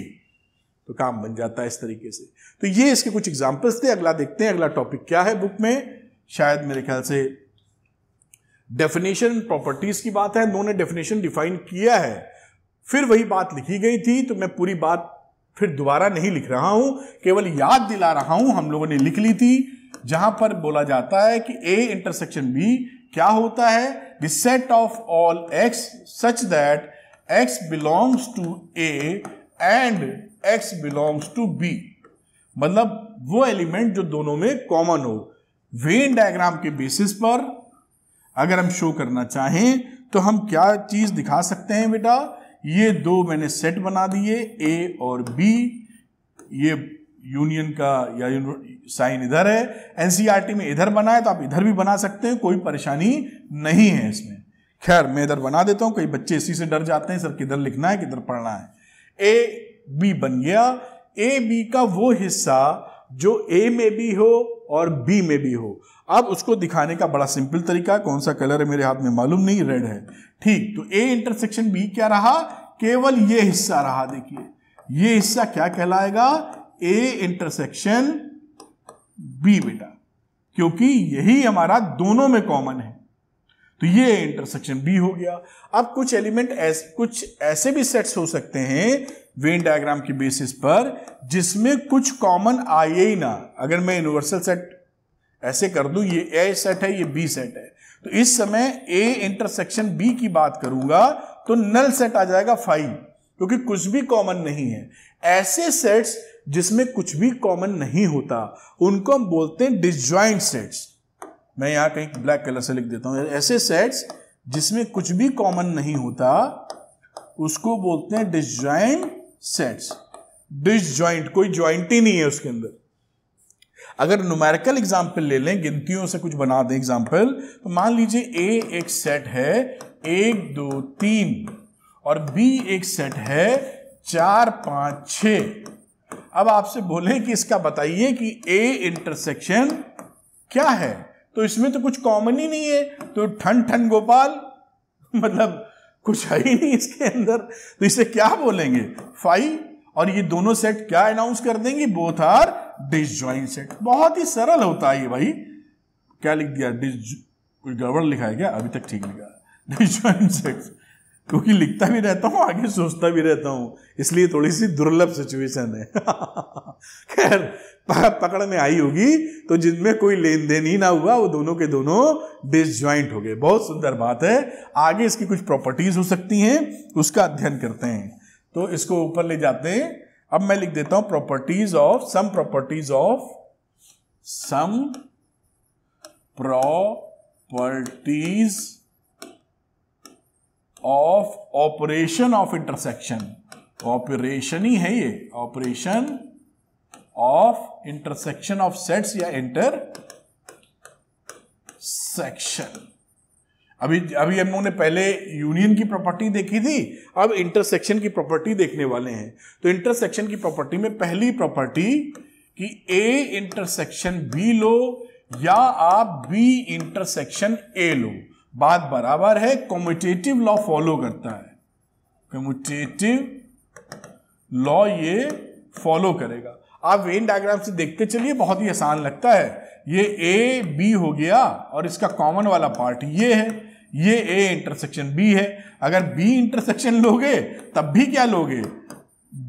तो काम बन जाता है इस तरीके से तो ये इसके कुछ एग्जाम्पल्स थे अगला देखते हैं अगला टॉपिक क्या है बुक में शायद मेरे ख्याल से डेफिनेशन प्रॉपर्टीज की बात है उन्होंने डेफिनेशन डिफाइन किया है फिर वही बात लिखी गई थी तो मैं पूरी बात फिर दोबारा नहीं लिख रहा हूं केवल याद दिला रहा हूं हम लोगों ने लिख ली थी जहां पर बोला जाता है कि ए इंटरसेक्शन बी क्या होता है the set of all x such that x belongs to A and x belongs to B मतलब वो एलिमेंट जो दोनों में कॉमन हो वेन डायग्राम के बेसिस पर अगर हम शो करना चाहें तो हम क्या चीज दिखा सकते हैं बेटा ये दो मैंने सेट बना दिए ए और बी ये यूनियन का या साइन इधर है एनसीईआरटी e में इधर बना है तो आप इधर भी बना सकते हैं कोई परेशानी नहीं है इसमें खैर मैं इधर बना देता हूं कई बच्चे इसी से डर जाते हैं सर किधर लिखना है किधर पढ़ना है ए बी बन गया ए बी का वो हिस्सा जो ए में भी हो और बी में भी हो अब उसको दिखाने का बड़ा सिंपल तरीका कौन सा कलर है मेरे हाथ में मालूम नहीं रेड है ठीक तो ए इंटरसेक्शन बी क्या रहा केवल ये हिस्सा रहा देखिए ये हिस्सा क्या कहलाएगा ए इंटरसेक्शन बी बेटा क्योंकि यही हमारा दोनों में कॉमन है तो ये इंटरसेक्शन बी हो गया अब कुछ एलिमेंट ऐस, कुछ ऐसे भी सेट्स हो सकते हैं वेन डायग्राम के बेसिस पर जिसमें कुछ कॉमन आए ही ना अगर मैं यूनिवर्सल सेट ऐसे कर दूं ये ए सेट है ये बी सेट है तो इस समय ए इंटरसेक्शन बी की बात करूंगा तो नल सेट आ जाएगा फाइव क्योंकि कुछ भी कॉमन नहीं है ऐसे सेट्स जिसमें कुछ भी कॉमन नहीं होता उनको हम बोलते हैं डिजॉइंट सेट्स मैं यहां कहीं ब्लैक कलर से लिख देता हूं ऐसे सेट्स जिसमें कुछ भी कॉमन नहीं होता उसको बोलते हैं डिजॉइंट सेट्स डिसजॉइंट कोई ज्वाइंट ही नहीं है उसके अंदर अगर न्यूमेरिकल एग्जाम्पल ले लें गिनतियों से कुछ बना दें एग्जाम्पल तो मान लीजिए ए एक सेट है एक दो तीन और बी एक सेट है चार पाँच छ अब आपसे बोले कि इसका बताइए कि ए इंटरसेक्शन क्या है तो इसमें तो कुछ कॉमन ही नहीं है तो ठन ठन गोपाल मतलब कुछ है ही नहीं इसके अंदर तो इसे क्या बोलेंगे फाइव और ये दोनों सेट क्या अनाउंस कर देंगे बोथ आर डिस सेट बहुत ही सरल होता है ये भाई क्या लिख दिया डिस कुछ गड़बड़ लिखा है क्या अभी तक ठीक लिखा सेट क्योंकि लिखता भी रहता हूँ आगे सोचता भी रहता हूँ इसलिए थोड़ी सी दुर्लभ सिचुएशन है खैर पकड़ में आई होगी तो जिनमें कोई लेन देन ही ना हुआ वो दोनों के दोनों डिसज्वाइंट हो गए बहुत सुंदर बात है आगे इसकी कुछ प्रॉपर्टीज हो सकती हैं उसका अध्ययन करते हैं तो इसको ऊपर ले जाते हैं अब मैं लिख देता हूं properties of some properties of some properties of operation of intersection operation ही है ये operation of intersection of sets या इंटर सेक्शन अभी अभी हम लोगों ने पहले यूनियन की प्रॉपर्टी देखी थी अब इंटरसेक्शन की प्रॉपर्टी देखने वाले हैं तो इंटरसेक्शन की प्रॉपर्टी में पहली प्रॉपर्टी कि ए इंटरसेक्शन बी लो या आप बी इंटरसेक्शन ए लो बात बराबर है कॉम्पिटेटिव लॉ फॉलो करता है कॉम्पिटेटिव लॉ ये फॉलो करेगा आप वेन डायग्राम से देखते चलिए बहुत ही आसान लगता है ये ए बी हो गया और इसका कॉमन वाला पार्ट ये है ये ए इंटरसेक्शन बी है अगर बी इंटरसेक्शन लोगे तब भी क्या लोगे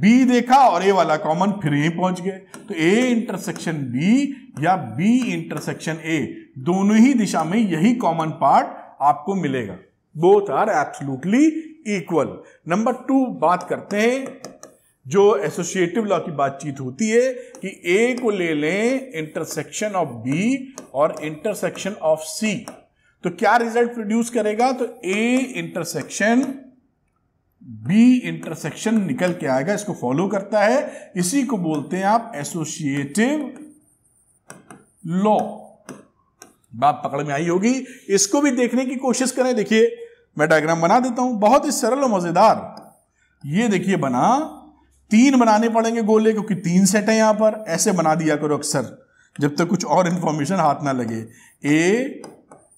बी देखा और ए वाला कॉमन फिर यहीं पहुंच गए तो ए इंटरसेक्शन बी या बी इंटरसेक्शन ए दोनों ही दिशा में यही कॉमन पार्ट आपको मिलेगा both are absolutely equal number two बात करते हैं जो एसोसिएटिव लॉ की बातचीत होती है कि ए को ले लें इंटरसेक्शन ऑफ बी और इंटरसेक्शन ऑफ सी तो क्या रिजल्ट प्रोड्यूस करेगा तो ए इंटरसेक्शन बी इंटरसेक्शन निकल के आएगा इसको फॉलो करता है इसी को बोलते हैं आप एसोसिएटिव लॉ बात पकड़ में आई होगी इसको भी देखने की कोशिश करें देखिए मैं डायग्राम बना देता हूं बहुत ही सरल और मजेदार ये देखिए बना तीन बनाने पड़ेंगे गोले क्योंकि तीन सेट है यहां पर ऐसे बना दिया करो अक्सर जब तक तो कुछ और इंफॉर्मेशन हाथ ना लगे ए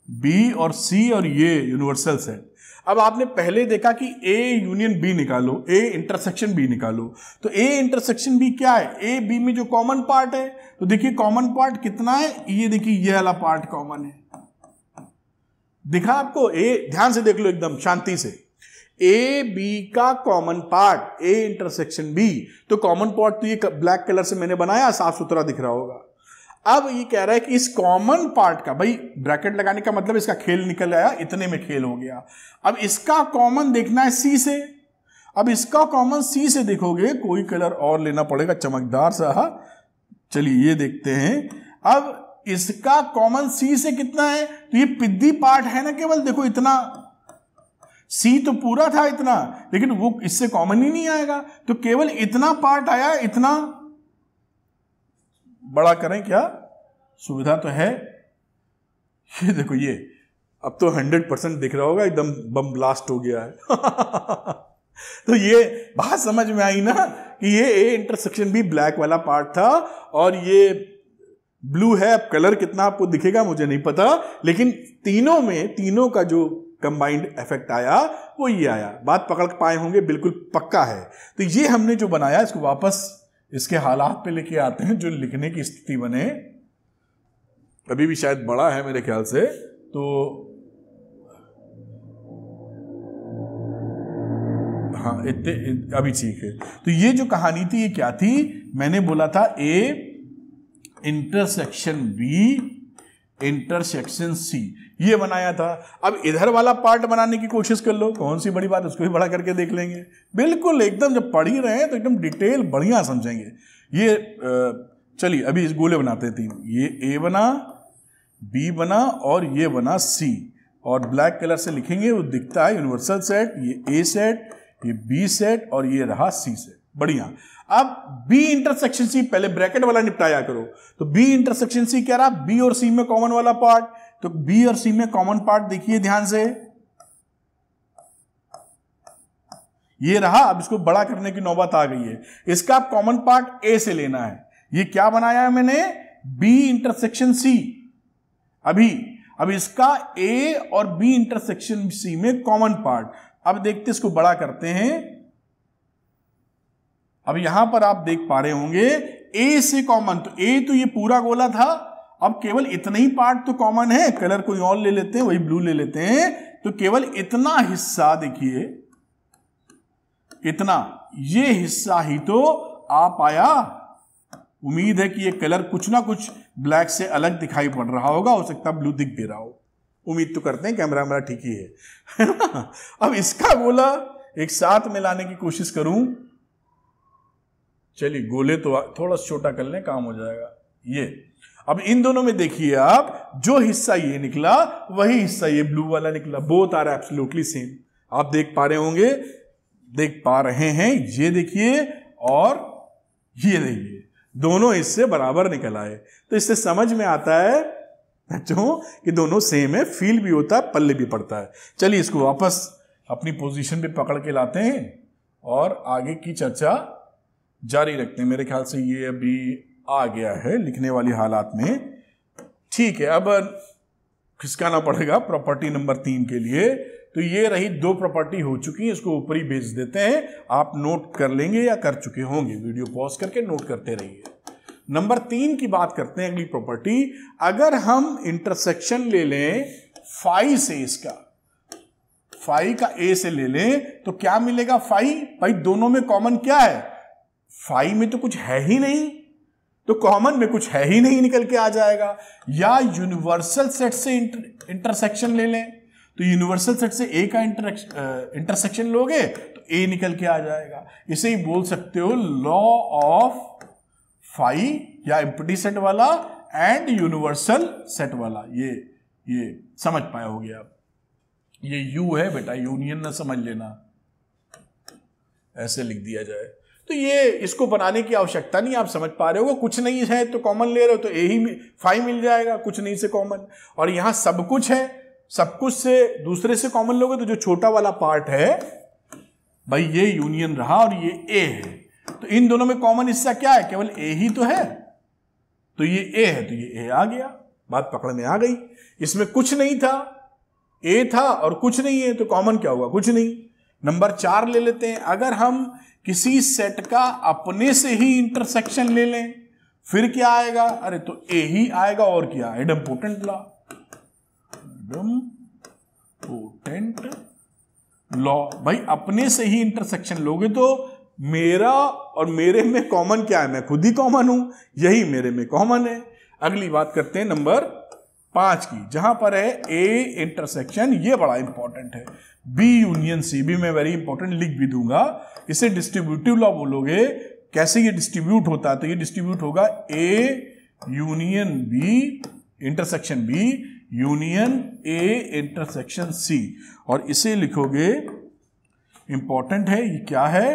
बी और सी और ये यूनिवर्सल्स है अब आपने पहले देखा कि ए यूनियन बी निकालो ए इंटरसेक्शन बी निकालो तो ए इंटरसेक्शन बी क्या है ए बी में जो कॉमन पार्ट है तो देखिए कॉमन पार्ट कितना है ये देखिए ये वाला पार्ट कॉमन है दिखा आपको ए ध्यान से देख लो एकदम शांति से ए बी का common part A intersection B तो कॉमन पार्ट तो ये ब्लैक कलर से मैंने बनाया साफ सुथरा दिख रहा होगा अब ये कह रहा है कि इस कॉमन पार्ट का भाई ब्रैकेट लगाने का मतलब इसका खेल निकल आया इतने में खेल हो गया अब इसका कॉमन देखना है सी से अब इसका कॉमन सी से देखोगे कोई कलर और लेना पड़ेगा चमकदार सा चलिए ये देखते हैं अब इसका कॉमन सी से कितना है तो ये पिद्दी पार्ट है ना केवल देखो इतना सी तो पूरा था इतना लेकिन वो इससे कॉमन ही नहीं आएगा तो केवल इतना पार्ट आया इतना बड़ा करें क्या सुविधा तो है ये देखो ये अब तो हंड्रेड परसेंट दिख रहा होगा एकदम बम ब्लास्ट हो गया है तो ये बात समझ में आई ना कि ये ए इंटरसेक्शन भी ब्लैक वाला पार्ट था और ये ब्लू है अब कलर कितना आपको दिखेगा मुझे नहीं पता लेकिन तीनों में तीनों का जो कंबाइंड इफेक्ट आया वो ये आया बात पकड़ पाए होंगे बिल्कुल पक्का है तो ये हमने जो बनाया इसको वापस इसके हालात पे लेके आते हैं जो लिखने की स्थिति बने अभी भी शायद बड़ा है मेरे ख्याल से तो हाँ इतने अभी ठीक है तो ये जो कहानी थी ये क्या थी मैंने बोला था A intersection B intersection C ये बनाया था अब इधर वाला पार्ट बनाने की कोशिश कर लो कौन सी बड़ी बात उसको भी बड़ा करके देख लेंगे बिल्कुल एकदम जब पढ़ ही रहे हैं तो एकदम डिटेल बढ़िया समझेंगे ये चलिए अभी इस गोले बनाते थे तीन ये ए बना बी बना और ये बना सी और ब्लैक कलर से लिखेंगे वो दिखता है यूनिवर्सल सेट ये ए सेट ये बी सेट और ये रहा सी सेट बढ़िया अब बी इंटरसेक्शन सी पहले ब्रैकेट वाला निपटाया करो तो बी इंटरसेक्शन सी क्या रहा बी और सी में कॉमन वाला पार्ट तो बी और सी में कॉमन पार्ट देखिए ध्यान से ये रहा अब इसको बड़ा करने की नौबत आ गई है इसका आप कॉमन पार्ट ए से लेना है ये क्या बनाया है मैंने बी इंटरसेक्शन सी अभी अब इसका ए और बी इंटरसेक्शन सी में कॉमन पार्ट अब देखते इसको बड़ा करते हैं अब यहां पर आप देख पा रहे होंगे ए से कॉमन तो ए तो ये पूरा गोला था अब केवल इतना ही पार्ट तो कॉमन है कलर कोई और ले लेते हैं वही ब्लू ले लेते हैं तो केवल इतना हिस्सा देखिए इतना ये हिस्सा ही तो आ पाया उम्मीद है कि ये कलर कुछ ना कुछ ब्लैक से अलग दिखाई पड़ रहा होगा हो सकता ब्लू दिख भी रहा हो उम्मीद तो करते हैं कैमरा वैमरा ठीक ही है अब इसका गोला एक साथ में लाने की कोशिश करूं चलिए गोले तो थोड़ा छोटा कर लें काम हो जाएगा ये अब इन दोनों में देखिए आप जो हिस्सा ये निकला वही हिस्सा ये ब्लू वाला निकला बोथ आर एब्सोल्युटली सेम आप देख पा रहे होंगे देख पा रहे हैं ये देखिए और ये देखिए दोनों इससे बराबर निकल आए तो इससे समझ में आता है बच्चों कि दोनों सेम है फील भी होता है पल्ले भी पड़ता है चलिए इसको वापस अपनी पोजीशन पे पकड़ के लाते हैं और आगे की चर्चा जारी रखते हैं मेरे ख्याल से ये अभी आ गया है लिखने वाली हालात में ठीक है अब खिसकाना पड़ेगा प्रॉपर्टी नंबर तीन के लिए तो ये रही दो प्रॉपर्टी हो चुकी है इसको ऊपर ही भेज देते हैं आप नोट कर लेंगे या कर चुके होंगे वीडियो पॉज करके नोट करते रहिए नंबर तीन की बात करते हैं अगली प्रॉपर्टी अगर हम इंटरसेक्शन ले लें फाइव से इसका फाइव का ए से ले लें तो क्या मिलेगा फाइव भाई दोनों में कॉमन क्या है फाइव में तो कुछ है ही नहीं तो कॉमन में कुछ है ही नहीं निकल के आ जाएगा या यूनिवर्सल सेट से इंटरसेक्शन ले लें तो यूनिवर्सल सेट से ए का इंटरसेक्शन लोगे तो ए निकल के आ जाएगा इसे ही बोल सकते हो लॉ ऑफ फाइव या एम्पटी सेट वाला एंड यूनिवर्सल सेट वाला ये ये समझ पाया हो गया आप ये यू है बेटा यूनियन ना समझ लेना ऐसे लिख दिया जाए तो ये इसको बनाने की आवश्यकता नहीं आप समझ पा रहे हो कुछ नहीं है तो कॉमन ले रहे हो तो ए ही फाइव मिल जाएगा कुछ नहीं से कॉमन और यहां सब कुछ है सब कुछ से दूसरे से कॉमन लोगे तो जो छोटा वाला पार्ट है भाई ये यूनियन रहा और ये ए है तो इन दोनों में कॉमन हिस्सा क्या है केवल ए ही तो है तो ये ए है तो ये ए आ गया बात पकड़ में आ गई इसमें कुछ नहीं था ए था और कुछ नहीं है तो कॉमन क्या हुआ कुछ नहीं नंबर चार ले लेते हैं अगर हम किसी सेट का अपने से ही इंटरसेक्शन ले लें फिर क्या आएगा अरे तो ए ही आएगा और क्या idempotent law idempotent law भाई अपने से ही इंटरसेक्शन लोगे तो मेरा और मेरे में कॉमन क्या है मैं खुद ही कॉमन हूं यही मेरे में कॉमन है अगली बात करते हैं नंबर पांच की जहां पर है ए इंटरसेक्शन ये बड़ा इंपॉर्टेंट है बी यूनियन सी भी मैं वेरी इंपॉर्टेंट लिख भी दूंगा इसे डिस्ट्रीब्यूटिव लॉ बोलोगे कैसे ये डिस्ट्रीब्यूट होता है तो ये डिस्ट्रीब्यूट होगा A union B intersection B union A intersection C और इसे लिखोगे इंपॉर्टेंट है ये क्या है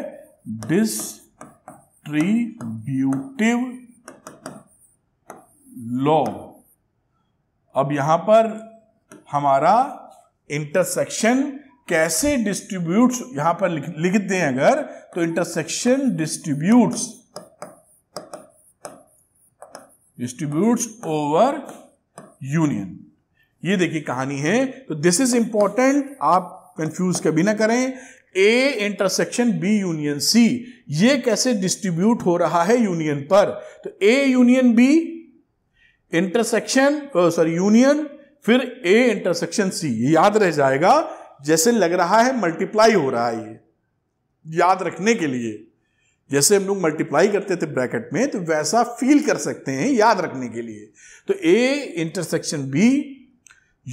डिस्ट्रीब्यूटिव लॉ अब यहां पर हमारा इंटरसेक्शन कैसे डिस्ट्रीब्यूट यहां पर लिख, लिख दें अगर तो intersection distributes distributes over union ये देखिए कहानी है तो दिस इज इंपॉर्टेंट आप कंफ्यूज कभी ना करें A intersection B union C ये कैसे डिस्ट्रीब्यूट हो रहा है यूनियन पर तो A union B intersection sorry union फिर ए इंटरसेक्शन सी याद रह जाएगा जैसे लग रहा है मल्टीप्लाई हो रहा है ये याद रखने के लिए जैसे हम लोग मल्टीप्लाई करते थे ब्रैकेट में तो वैसा फील कर सकते हैं याद रखने के लिए तो A intersection B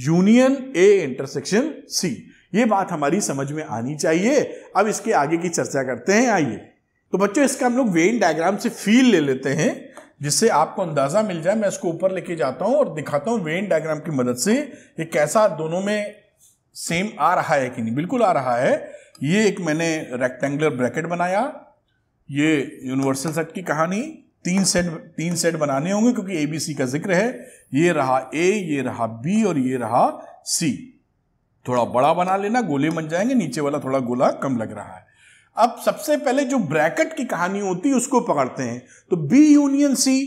union A intersection C ये बात हमारी समझ में आनी चाहिए अब इसके आगे की चर्चा करते हैं आइए तो बच्चों इसका हम लोग वेन डायग्राम से फील ले लेते हैं जिससे आपको अंदाज़ा मिल जाए मैं इसको ऊपर लेके जाता हूँ और दिखाता हूँ वेन डायग्राम की मदद से ये कैसा दोनों में सेम आ रहा है कि नहीं बिल्कुल आ रहा है ये एक मैंने रेक्टेंगुलर ब्रैकेट बनाया ये यूनिवर्सल सेट की कहानी तीन सेट तीन सेट बनाने होंगे क्योंकि ए बी सी का जिक्र है ये रहा ए ये रहा बी और ये रहा सी थोड़ा बड़ा बना लेना गोले बन जाएंगे नीचे वाला थोड़ा गोला कम लग रहा है अब सबसे पहले जो ब्रैकेट की कहानी होती है उसको पकड़ते हैं तो बी यूनियन सी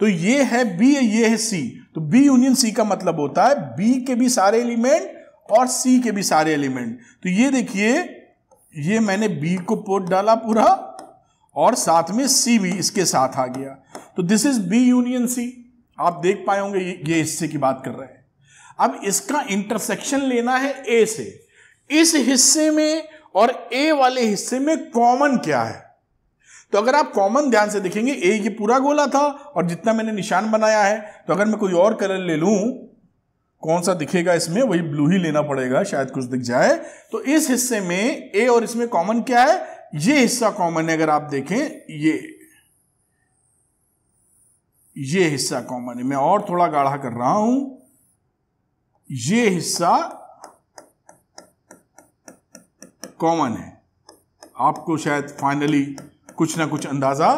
तो ये है बी ये है सी तो बी यूनियन सी का मतलब होता है बी के भी सारे एलिमेंट और सी के भी सारे एलिमेंट तो ये देखिए ये मैंने बी को पोट डाला पूरा और साथ में सी भी इसके साथ आ गया तो this is B union C आप देख पाए होंगे ये हिस्से की बात कर रहे हैं अब इसका इंटरसेक्शन लेना है ए से इस हिस्से में और ए वाले हिस्से में कॉमन क्या है तो अगर आप कॉमन ध्यान से देखेंगे ए ये पूरा गोला था और जितना मैंने निशान बनाया है तो अगर मैं कोई और कलर ले लूं कौन सा दिखेगा इसमें वही ब्लू ही लेना पड़ेगा शायद कुछ दिख जाए तो इस हिस्से में ए और इसमें कॉमन क्या है ये हिस्सा कॉमन है अगर आप देखें ये ये हिस्सा कॉमन है मैं और थोड़ा गाढ़ा कर रहा हूं ये हिस्सा कॉमन है आपको शायद फाइनली कुछ ना कुछ अंदाज़ा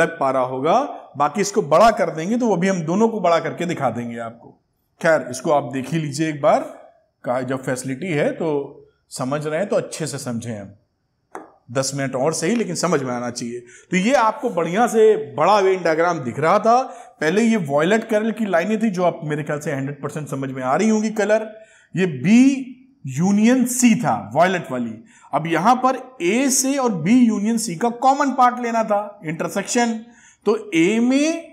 लग पा रहा होगा बाकी इसको बड़ा कर देंगे तो वो भी हम दोनों को बड़ा करके दिखा देंगे आपको खैर इसको आप देख ही लीजिए एक बार का जब फैसिलिटी है तो समझ रहे हैं तो अच्छे से समझें हम दस मिनट और सही लेकिन समझ में आना चाहिए तो ये आपको बढ़िया से बड़ा वे डायग्राम दिख रहा था पहले ये वॉयलेट कलर की लाइनें थी जो आप मेरे ख्याल से हंड्रेड परसेंट समझ में आ रही होंगी कलर ये बी यूनियन सी था वॉयलेट वाली अब यहां पर ए से और बी यूनियन सी का कॉमन पार्ट लेना था इंटरसेक्शन तो ए में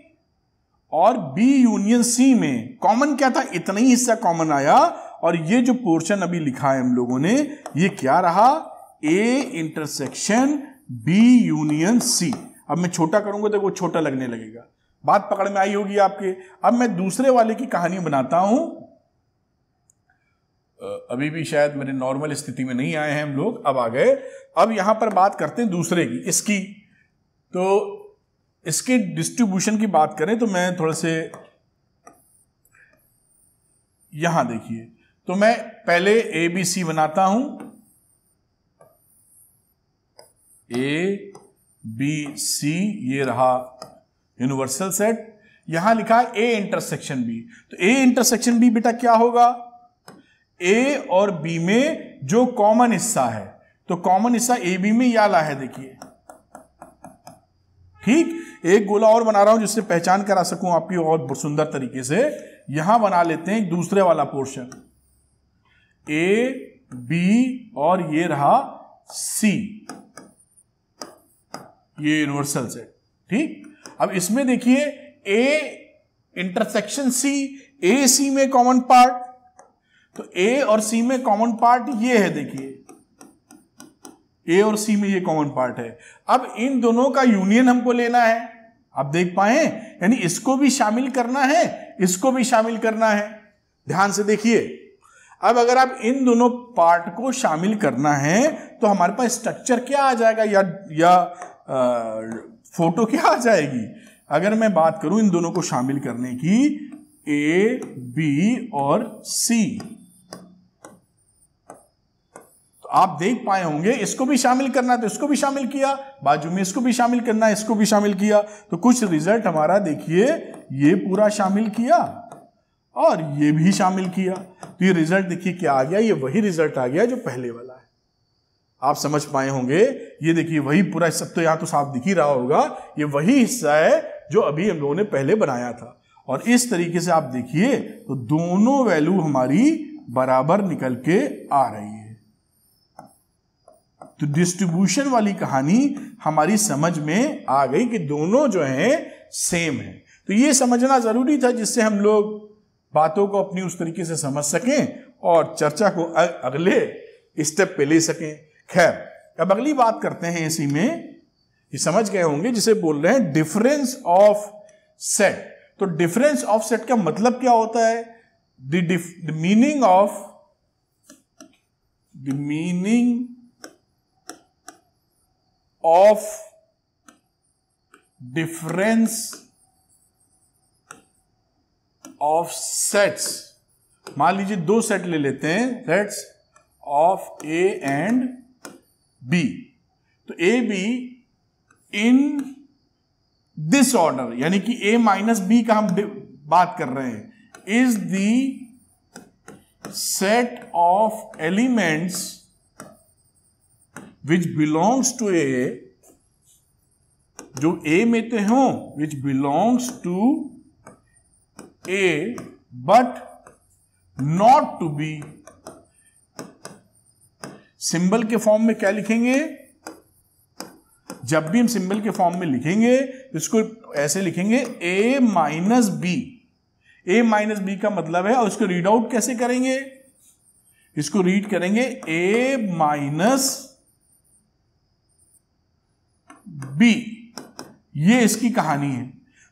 और बी यूनियन सी में कॉमन क्या था इतना ही हिस्सा कॉमन आया और ये जो पोर्शन अभी लिखा है हम लोगों ने ये क्या रहा A intersection B union C अब मैं छोटा करूंगा तो वो छोटा लगने लगेगा बात पकड़ में आई होगी आपके अब मैं दूसरे वाले की कहानी बनाता हूं अभी भी शायद मेरे नॉर्मल स्थिति में नहीं आए हैं हम लोग अब आ गए अब यहाँ पर बात करते हैं दूसरे की इसकी तो इसके डिस्ट्रीब्यूशन की बात करें तो मैं थोड़े से यहाँ देखिए तो मैं पहले ए बी सी बनाता हूं ए बी सी ये रहा यूनिवर्सल सेट यहां लिखा है ए इंटरसेक्शन बी तो ए इंटरसेक्शन बी बेटा क्या होगा ए और बी में जो कॉमन हिस्सा है तो कॉमन हिस्सा ए बी में या ला है देखिए ठीक एक गोला और बना रहा हूं जिससे पहचान करा सकूं आपकी और सुंदर तरीके से यहां बना लेते हैं दूसरे वाला पोर्शन ए बी और ये रहा सी ये यूनिवर्सल से ठीक अब इसमें देखिए ए इंटरसेक्शन सी ए सी में कॉमन पार्ट तो ए और सी में कॉमन पार्ट ये है देखिए ए और सी में ये कॉमन पार्ट है अब इन दोनों का यूनियन हमको लेना है आप देख पाए यानी इसको भी शामिल करना है इसको भी शामिल करना है ध्यान से देखिए अब अगर आप इन दोनों पार्ट को शामिल करना है तो हमारे पास स्ट्रक्चर क्या आ जाएगा या या आ, फोटो क्या आ जाएगी अगर मैं बात करूं इन दोनों को शामिल करने की ए बी और सी आप देख पाए होंगे इसको भी शामिल करना है तो इसको भी शामिल किया बाजू में इसको भी शामिल करना है इसको भी शामिल किया तो कुछ रिजल्ट हमारा देखिए ये पूरा शामिल किया और ये भी शामिल किया तो ये रिजल्ट देखिए क्या आ गया ये वही रिजल्ट आ गया जो पहले वाला है आप समझ पाए होंगे ये देखिए वही पूरा सब तो यहाँ तो साफ दिख ही रहा होगा ये वही हिस्सा है जो अभी हम लोगों ने पहले बनाया था और इस तरीके से आप देखिए तो दोनों वैल्यू हमारी बराबर निकल के आ रही है तो डिस्ट्रीब्यूशन वाली कहानी हमारी समझ में आ गई कि दोनों जो हैं सेम है तो ये समझना ज़रूरी था जिससे हम लोग बातों को अपनी उस तरीके से समझ सकें और चर्चा को अगले स्टेप पे ले सकें खैर अब अगली बात करते हैं इसी में ये समझ गए होंगे जिसे बोल रहे हैं डिफरेंस ऑफ सेट तो डिफरेंस ऑफ सेट का मतलब क्या होता है the meaning of the meaning of difference of sets मान लीजिए दो सेट ले लेते हैं sets of A and B तो A B in this order यानी कि ए माइनस बी का हम बात कर रहे हैं is the set of elements which belongs to A जो ए में तो हो which belongs to A but not to B symbol के फॉर्म में क्या लिखेंगे जब भी हम सिंबल के फॉर्म में लिखेंगे इसको ऐसे लिखेंगे A minus B A minus B का मतलब है और इसको रीड आउट कैसे करेंगे इसको रीड करेंगे ए माइनस बी ये इसकी कहानी है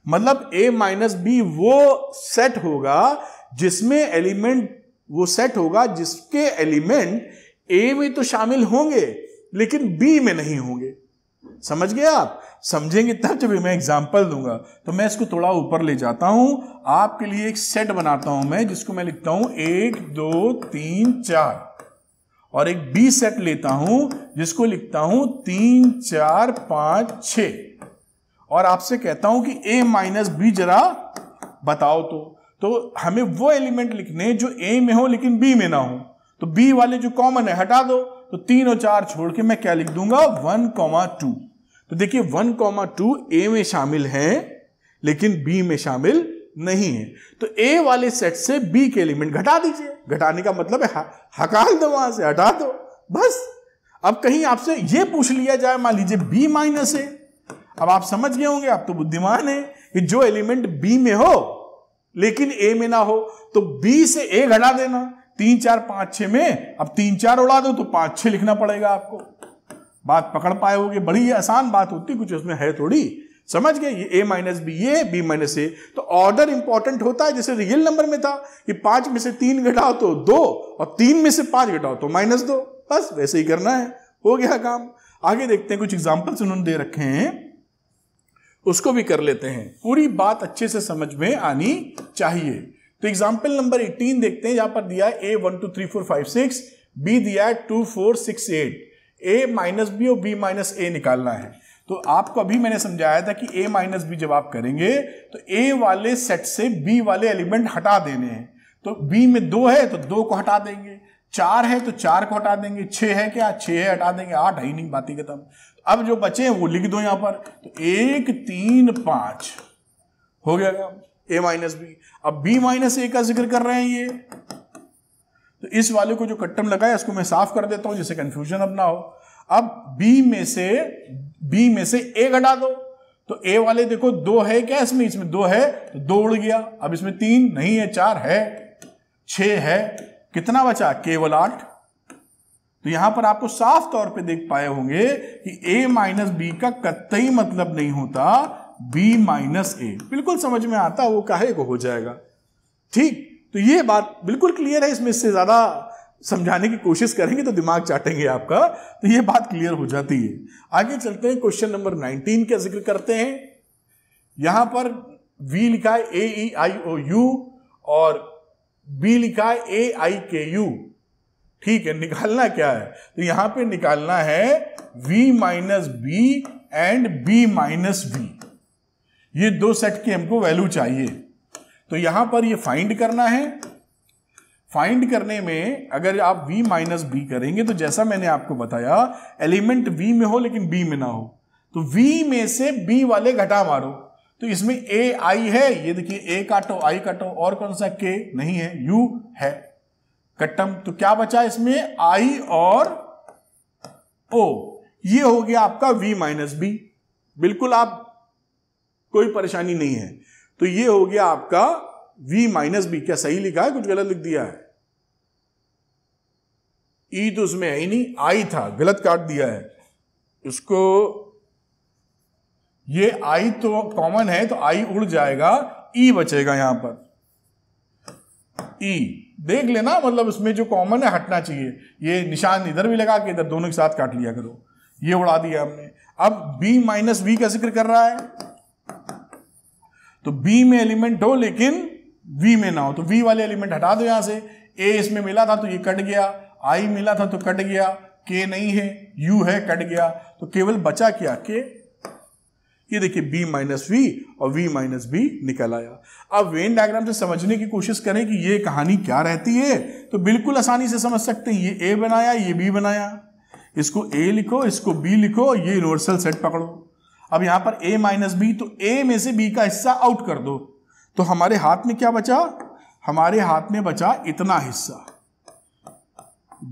मतलब ए माइनस बी वो सेट होगा जिसमें एलिमेंट वो सेट होगा जिसके एलिमेंट ए में तो शामिल होंगे लेकिन बी में नहीं होंगे समझ गए आप समझेंगे तब जब मैं एग्जाम्पल दूंगा तो मैं इसको थोड़ा ऊपर ले जाता हूं आपके लिए एक सेट बनाता हूं मैं जिसको मैं लिखता हूं एक दो तीन चार और एक बी सेट लेता हूं जिसको लिखता हूं तीन चार पांच छ और आपसे कहता हूं कि ए माइनस बी जरा बताओ तो तो हमें वो एलिमेंट लिखने जो ए में हो लेकिन बी में ना हो तो बी वाले जो कॉमन है हटा दो तो तीन और चार छोड़ के मैं क्या लिख दूंगा वन कॉमा टू तो देखिए वन कॉमा टू ए में शामिल है लेकिन बी में शामिल नहीं है तो ए वाले सेट से बी के एलिमेंट घटा दीजिए घटाने का मतलब है हकाल दो वहां से हटा दो बस अब कहीं आपसे ये पूछ लिया जाए मान लीजिए बी माइनस ए अब आप समझ गए होंगे आप तो बुद्धिमान है कि जो एलिमेंट बी में हो लेकिन ए में ना हो तो बी से ए घटा देना तीन चार पांच छ में अब तीन चार उड़ा दो तो पांच छ लिखना पड़ेगा आपको बात पकड़ पाए होगी बड़ी आसान बात होती कुछ उसमें है थोड़ी समझ गए ये ए माइनस बी ये बी माइनस ए तो ऑर्डर इंपॉर्टेंट होता है जैसे रियल नंबर में था कि पांच में से तीन घटाओ तो दो और तीन में से पांच घटाओ तो माइनस दो बस वैसे ही करना है हो गया काम आगे देखते हैं कुछ एग्जाम्पल्स उन्होंने दे रखे हैं उसको भी कर लेते हैं पूरी बात अच्छे से समझ में आनी चाहिए तो एग्जाम्पल नंबर एटीन देखते हैं यहां पर दिया है A one two three four five six B दिया है two four six eight A minus B और बी माइनस ए निकालना है तो आपको अभी मैंने समझाया था कि ए माइनस बी जब आप करेंगे तो ए वाले सेट से बी वाले एलिमेंट हटा देने हैं तो बी में दो है तो दो को हटा देंगे चार है तो चार को हटा देंगे छह है क्या छह है हटा देंगे आठ है ही नहीं बाती खत्म अब जो बचे हैं वो लिख दो यहां पर तो एक तीन पांच हो गया काम ए माइनस बी अब बी माइनस ए का जिक्र कर रहे हैं ये तो इस वाले को जो कट्टम लगाया उसको मैं साफ कर देता हूं जिससे कंफ्यूजन अब ना हो अब बी में से बी में से ए घटा दो तो ए वाले देखो दो है क्या इसमें इसमें दो है तो दो उड़ गया अब इसमें तीन नहीं है चार है छ है कितना बचा केवल आठ तो यहां पर आपको साफ तौर पे देख पाए होंगे कि ए माइनस बी का कतई मतलब नहीं होता बी माइनस ए बिल्कुल समझ में आता वो काहे को हो जाएगा ठीक तो ये बात बिल्कुल क्लियर है इसमें इससे ज्यादा समझाने की कोशिश करेंगे तो दिमाग चाटेंगे आपका तो ये बात क्लियर हो जाती है आगे चलते हैं क्वेश्चन नंबर 19 का जिक्र करते हैं यहां पर वी लिखा है ए ई आई ओ यू और बी लिखा है ए आई के यू ठीक है निकालना क्या है तो यहां पे निकालना है V minus B and B minus V ये दो सेट की हमको वैल्यू चाहिए तो यहां पर ये फाइंड करना है फाइंड करने में अगर आप v माइनस बी करेंगे तो जैसा मैंने आपको बताया एलिमेंट v में हो लेकिन b में ना हो तो v में से b वाले घटा मारो तो इसमें a i है ये देखिए a काटो i काटो और कौन सा k नहीं है u है कट्टम तो क्या बचा इसमें i और o ये हो गया आपका v माइनस बी बिल्कुल आप कोई परेशानी नहीं है तो ये हो गया आपका v माइनस बी क्या सही लिखा है कुछ गलत लिख दिया है तो उसमें आई नहीं आई था गलत काट दिया है उसको ये आई तो कॉमन है तो आई उड़ जाएगा ई बचेगा यहां पर ई देख लेना मतलब इसमें जो कॉमन है हटना चाहिए ये निशान इधर भी लगा के इधर दोनों के साथ काट लिया करो ये उड़ा दिया हमने अब बी माइनस वी का जिक्र कर रहा है तो बी में एलिमेंट हो लेकिन वी में ना हो तो वी वाले एलिमेंट हटा दो यहां से ए इसमें मिला था तो ये कट गया आई मिला था तो कट गया के नहीं है यू है कट गया तो केवल बचा क्या के ये देखिए बी माइनस वी और वी माइनस बी निकल आया अब वेन डायग्राम से समझने की कोशिश करें कि ये कहानी क्या रहती है तो बिल्कुल आसानी से समझ सकते हैं ये ए बनाया ये बी बनाया इसको ए लिखो इसको बी लिखो ये यूनिवर्सल सेट पकड़ो अब यहां पर ए माइनस बी तो ए में से बी का हिस्सा आउट कर दो तो हमारे हाथ में क्या बचा हमारे हाथ में बचा इतना हिस्सा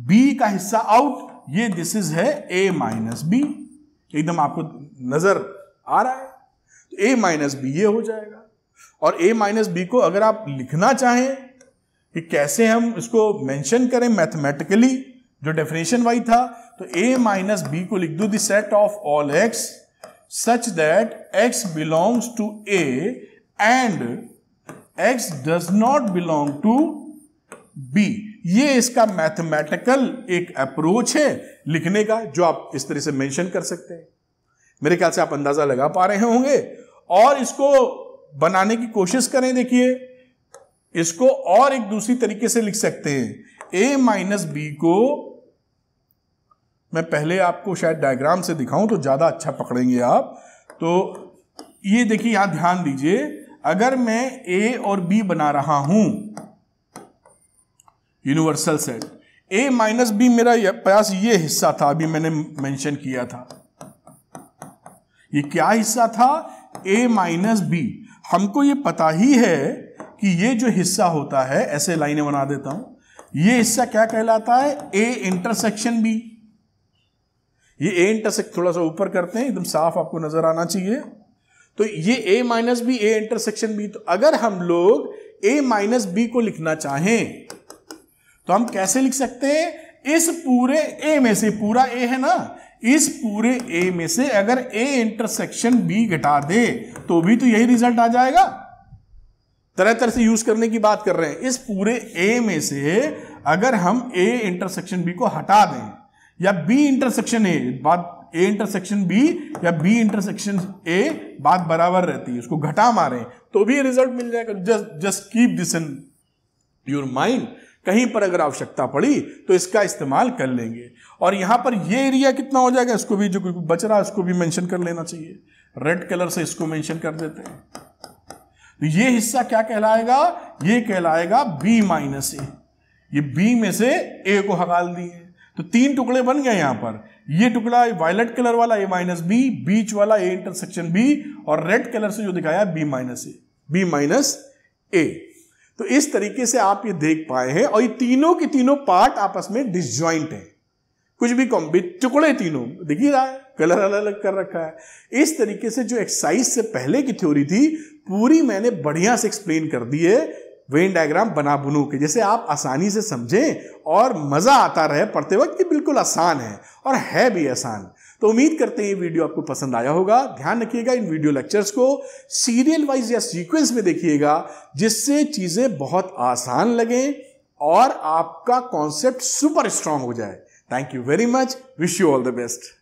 बी का हिस्सा आउट ये दिस इज है ए माइनस बी एकदम आपको नजर आ रहा है तो ए माइनस बी ये हो जाएगा और ए माइनस बी को अगर आप लिखना चाहें कि कैसे हम इसको मेंशन करें मैथमेटिकली जो डेफिनेशन वाई था तो ए माइनस बी को लिख दो the set of all x such that x belongs to A and x does not belong to B ये इसका मैथमेटिकल एक अप्रोच है लिखने का जो आप इस तरह से मेंशन कर सकते हैं मेरे ख्याल से आप अंदाजा लगा पा रहे होंगे और इसको बनाने की कोशिश करें देखिए इसको और एक दूसरी तरीके से लिख सकते हैं ए माइनस बी को मैं पहले आपको शायद डायग्राम से दिखाऊं तो ज्यादा अच्छा पकड़ेंगे आप तो ये देखिए यहां ध्यान दीजिए अगर मैं ए और बी बना रहा हूं universal set A minus B मेरा प्यास ये हिस्सा था अभी मैंने मेंशन किया था ये क्या हिस्सा था ए माइनस बी हमको ये पता ही है कि ये जो हिस्सा होता है ऐसे लाइनें बना देता हूं ये हिस्सा क्या कहलाता है ए इंटरसेक्शन बी ये ए इंटरसेक्ट थोड़ा सा ऊपर करते हैं एकदम साफ आपको नजर आना चाहिए तो ये A minus B A intersection B तो अगर हम लोग ए माइनस बी को लिखना चाहें तो हम कैसे लिख सकते हैं इस पूरे ए में से पूरा ए है ना इस पूरे ए में से अगर ए इंटरसेक्शन बी घटा दे तो भी तो यही रिजल्ट आ जाएगा तरह तरह से यूज करने की बात कर रहे हैं इस पूरे ए में से अगर हम ए इंटरसेक्शन बी को हटा दें या बी इंटरसेक्शन ए बात ए इंटरसेक्शन बी या बी इंटरसेक्शन ए बात बराबर रहती है उसको घटा मारें तो भी रिजल्ट मिल जाएगा just just keep this in your mind कहीं पर अगर आवश्यकता पड़ी तो इसका इस्तेमाल कर लेंगे और यहाँ पर ये एरिया कितना हो जाएगा इसको भी जो बच रहा है उसको भी मेंशन कर लेना चाहिए रेड कलर से इसको मेंशन कर देते हैं तो ये हिस्सा क्या कहलाएगा ये कहलाएगा बी माइनस ए ये बी में से ए को हकाल दिए तो तीन टुकड़े बन गए यहां पर ये टुकड़ा वायलट कलर वाला ए माइनस बी बीच वाला ए इंटरसेक्शन बी और रेड कलर से जो दिखाया B minus A B minus A तो इस तरीके से आप ये देख पाए हैं और ये तीनों के तीनों पार्ट आपस में डिसज्वाइंट है कुछ भी कॉम टुकड़े तीनों देखिए रहा है कलर अलग अलग कर रखा है इस तरीके से जो एक्सरसाइज से पहले की थ्योरी थी पूरी मैंने बढ़िया से एक्सप्लेन कर दी है वेन डायग्राम बना बुनू के जैसे आप आसानी से समझें और मज़ा आता रहे पढ़ते वक्त कि बिल्कुल आसान है और है भी आसान तो उम्मीद करते हैं ये वीडियो आपको पसंद आया होगा ध्यान रखिएगा इन वीडियो लेक्चर्स को सीरियल वाइज या सीक्वेंस में देखिएगा जिससे चीज़ें बहुत आसान लगें और आपका कॉन्सेप्ट सुपर स्ट्रांग हो जाए thank you very much wish you all the best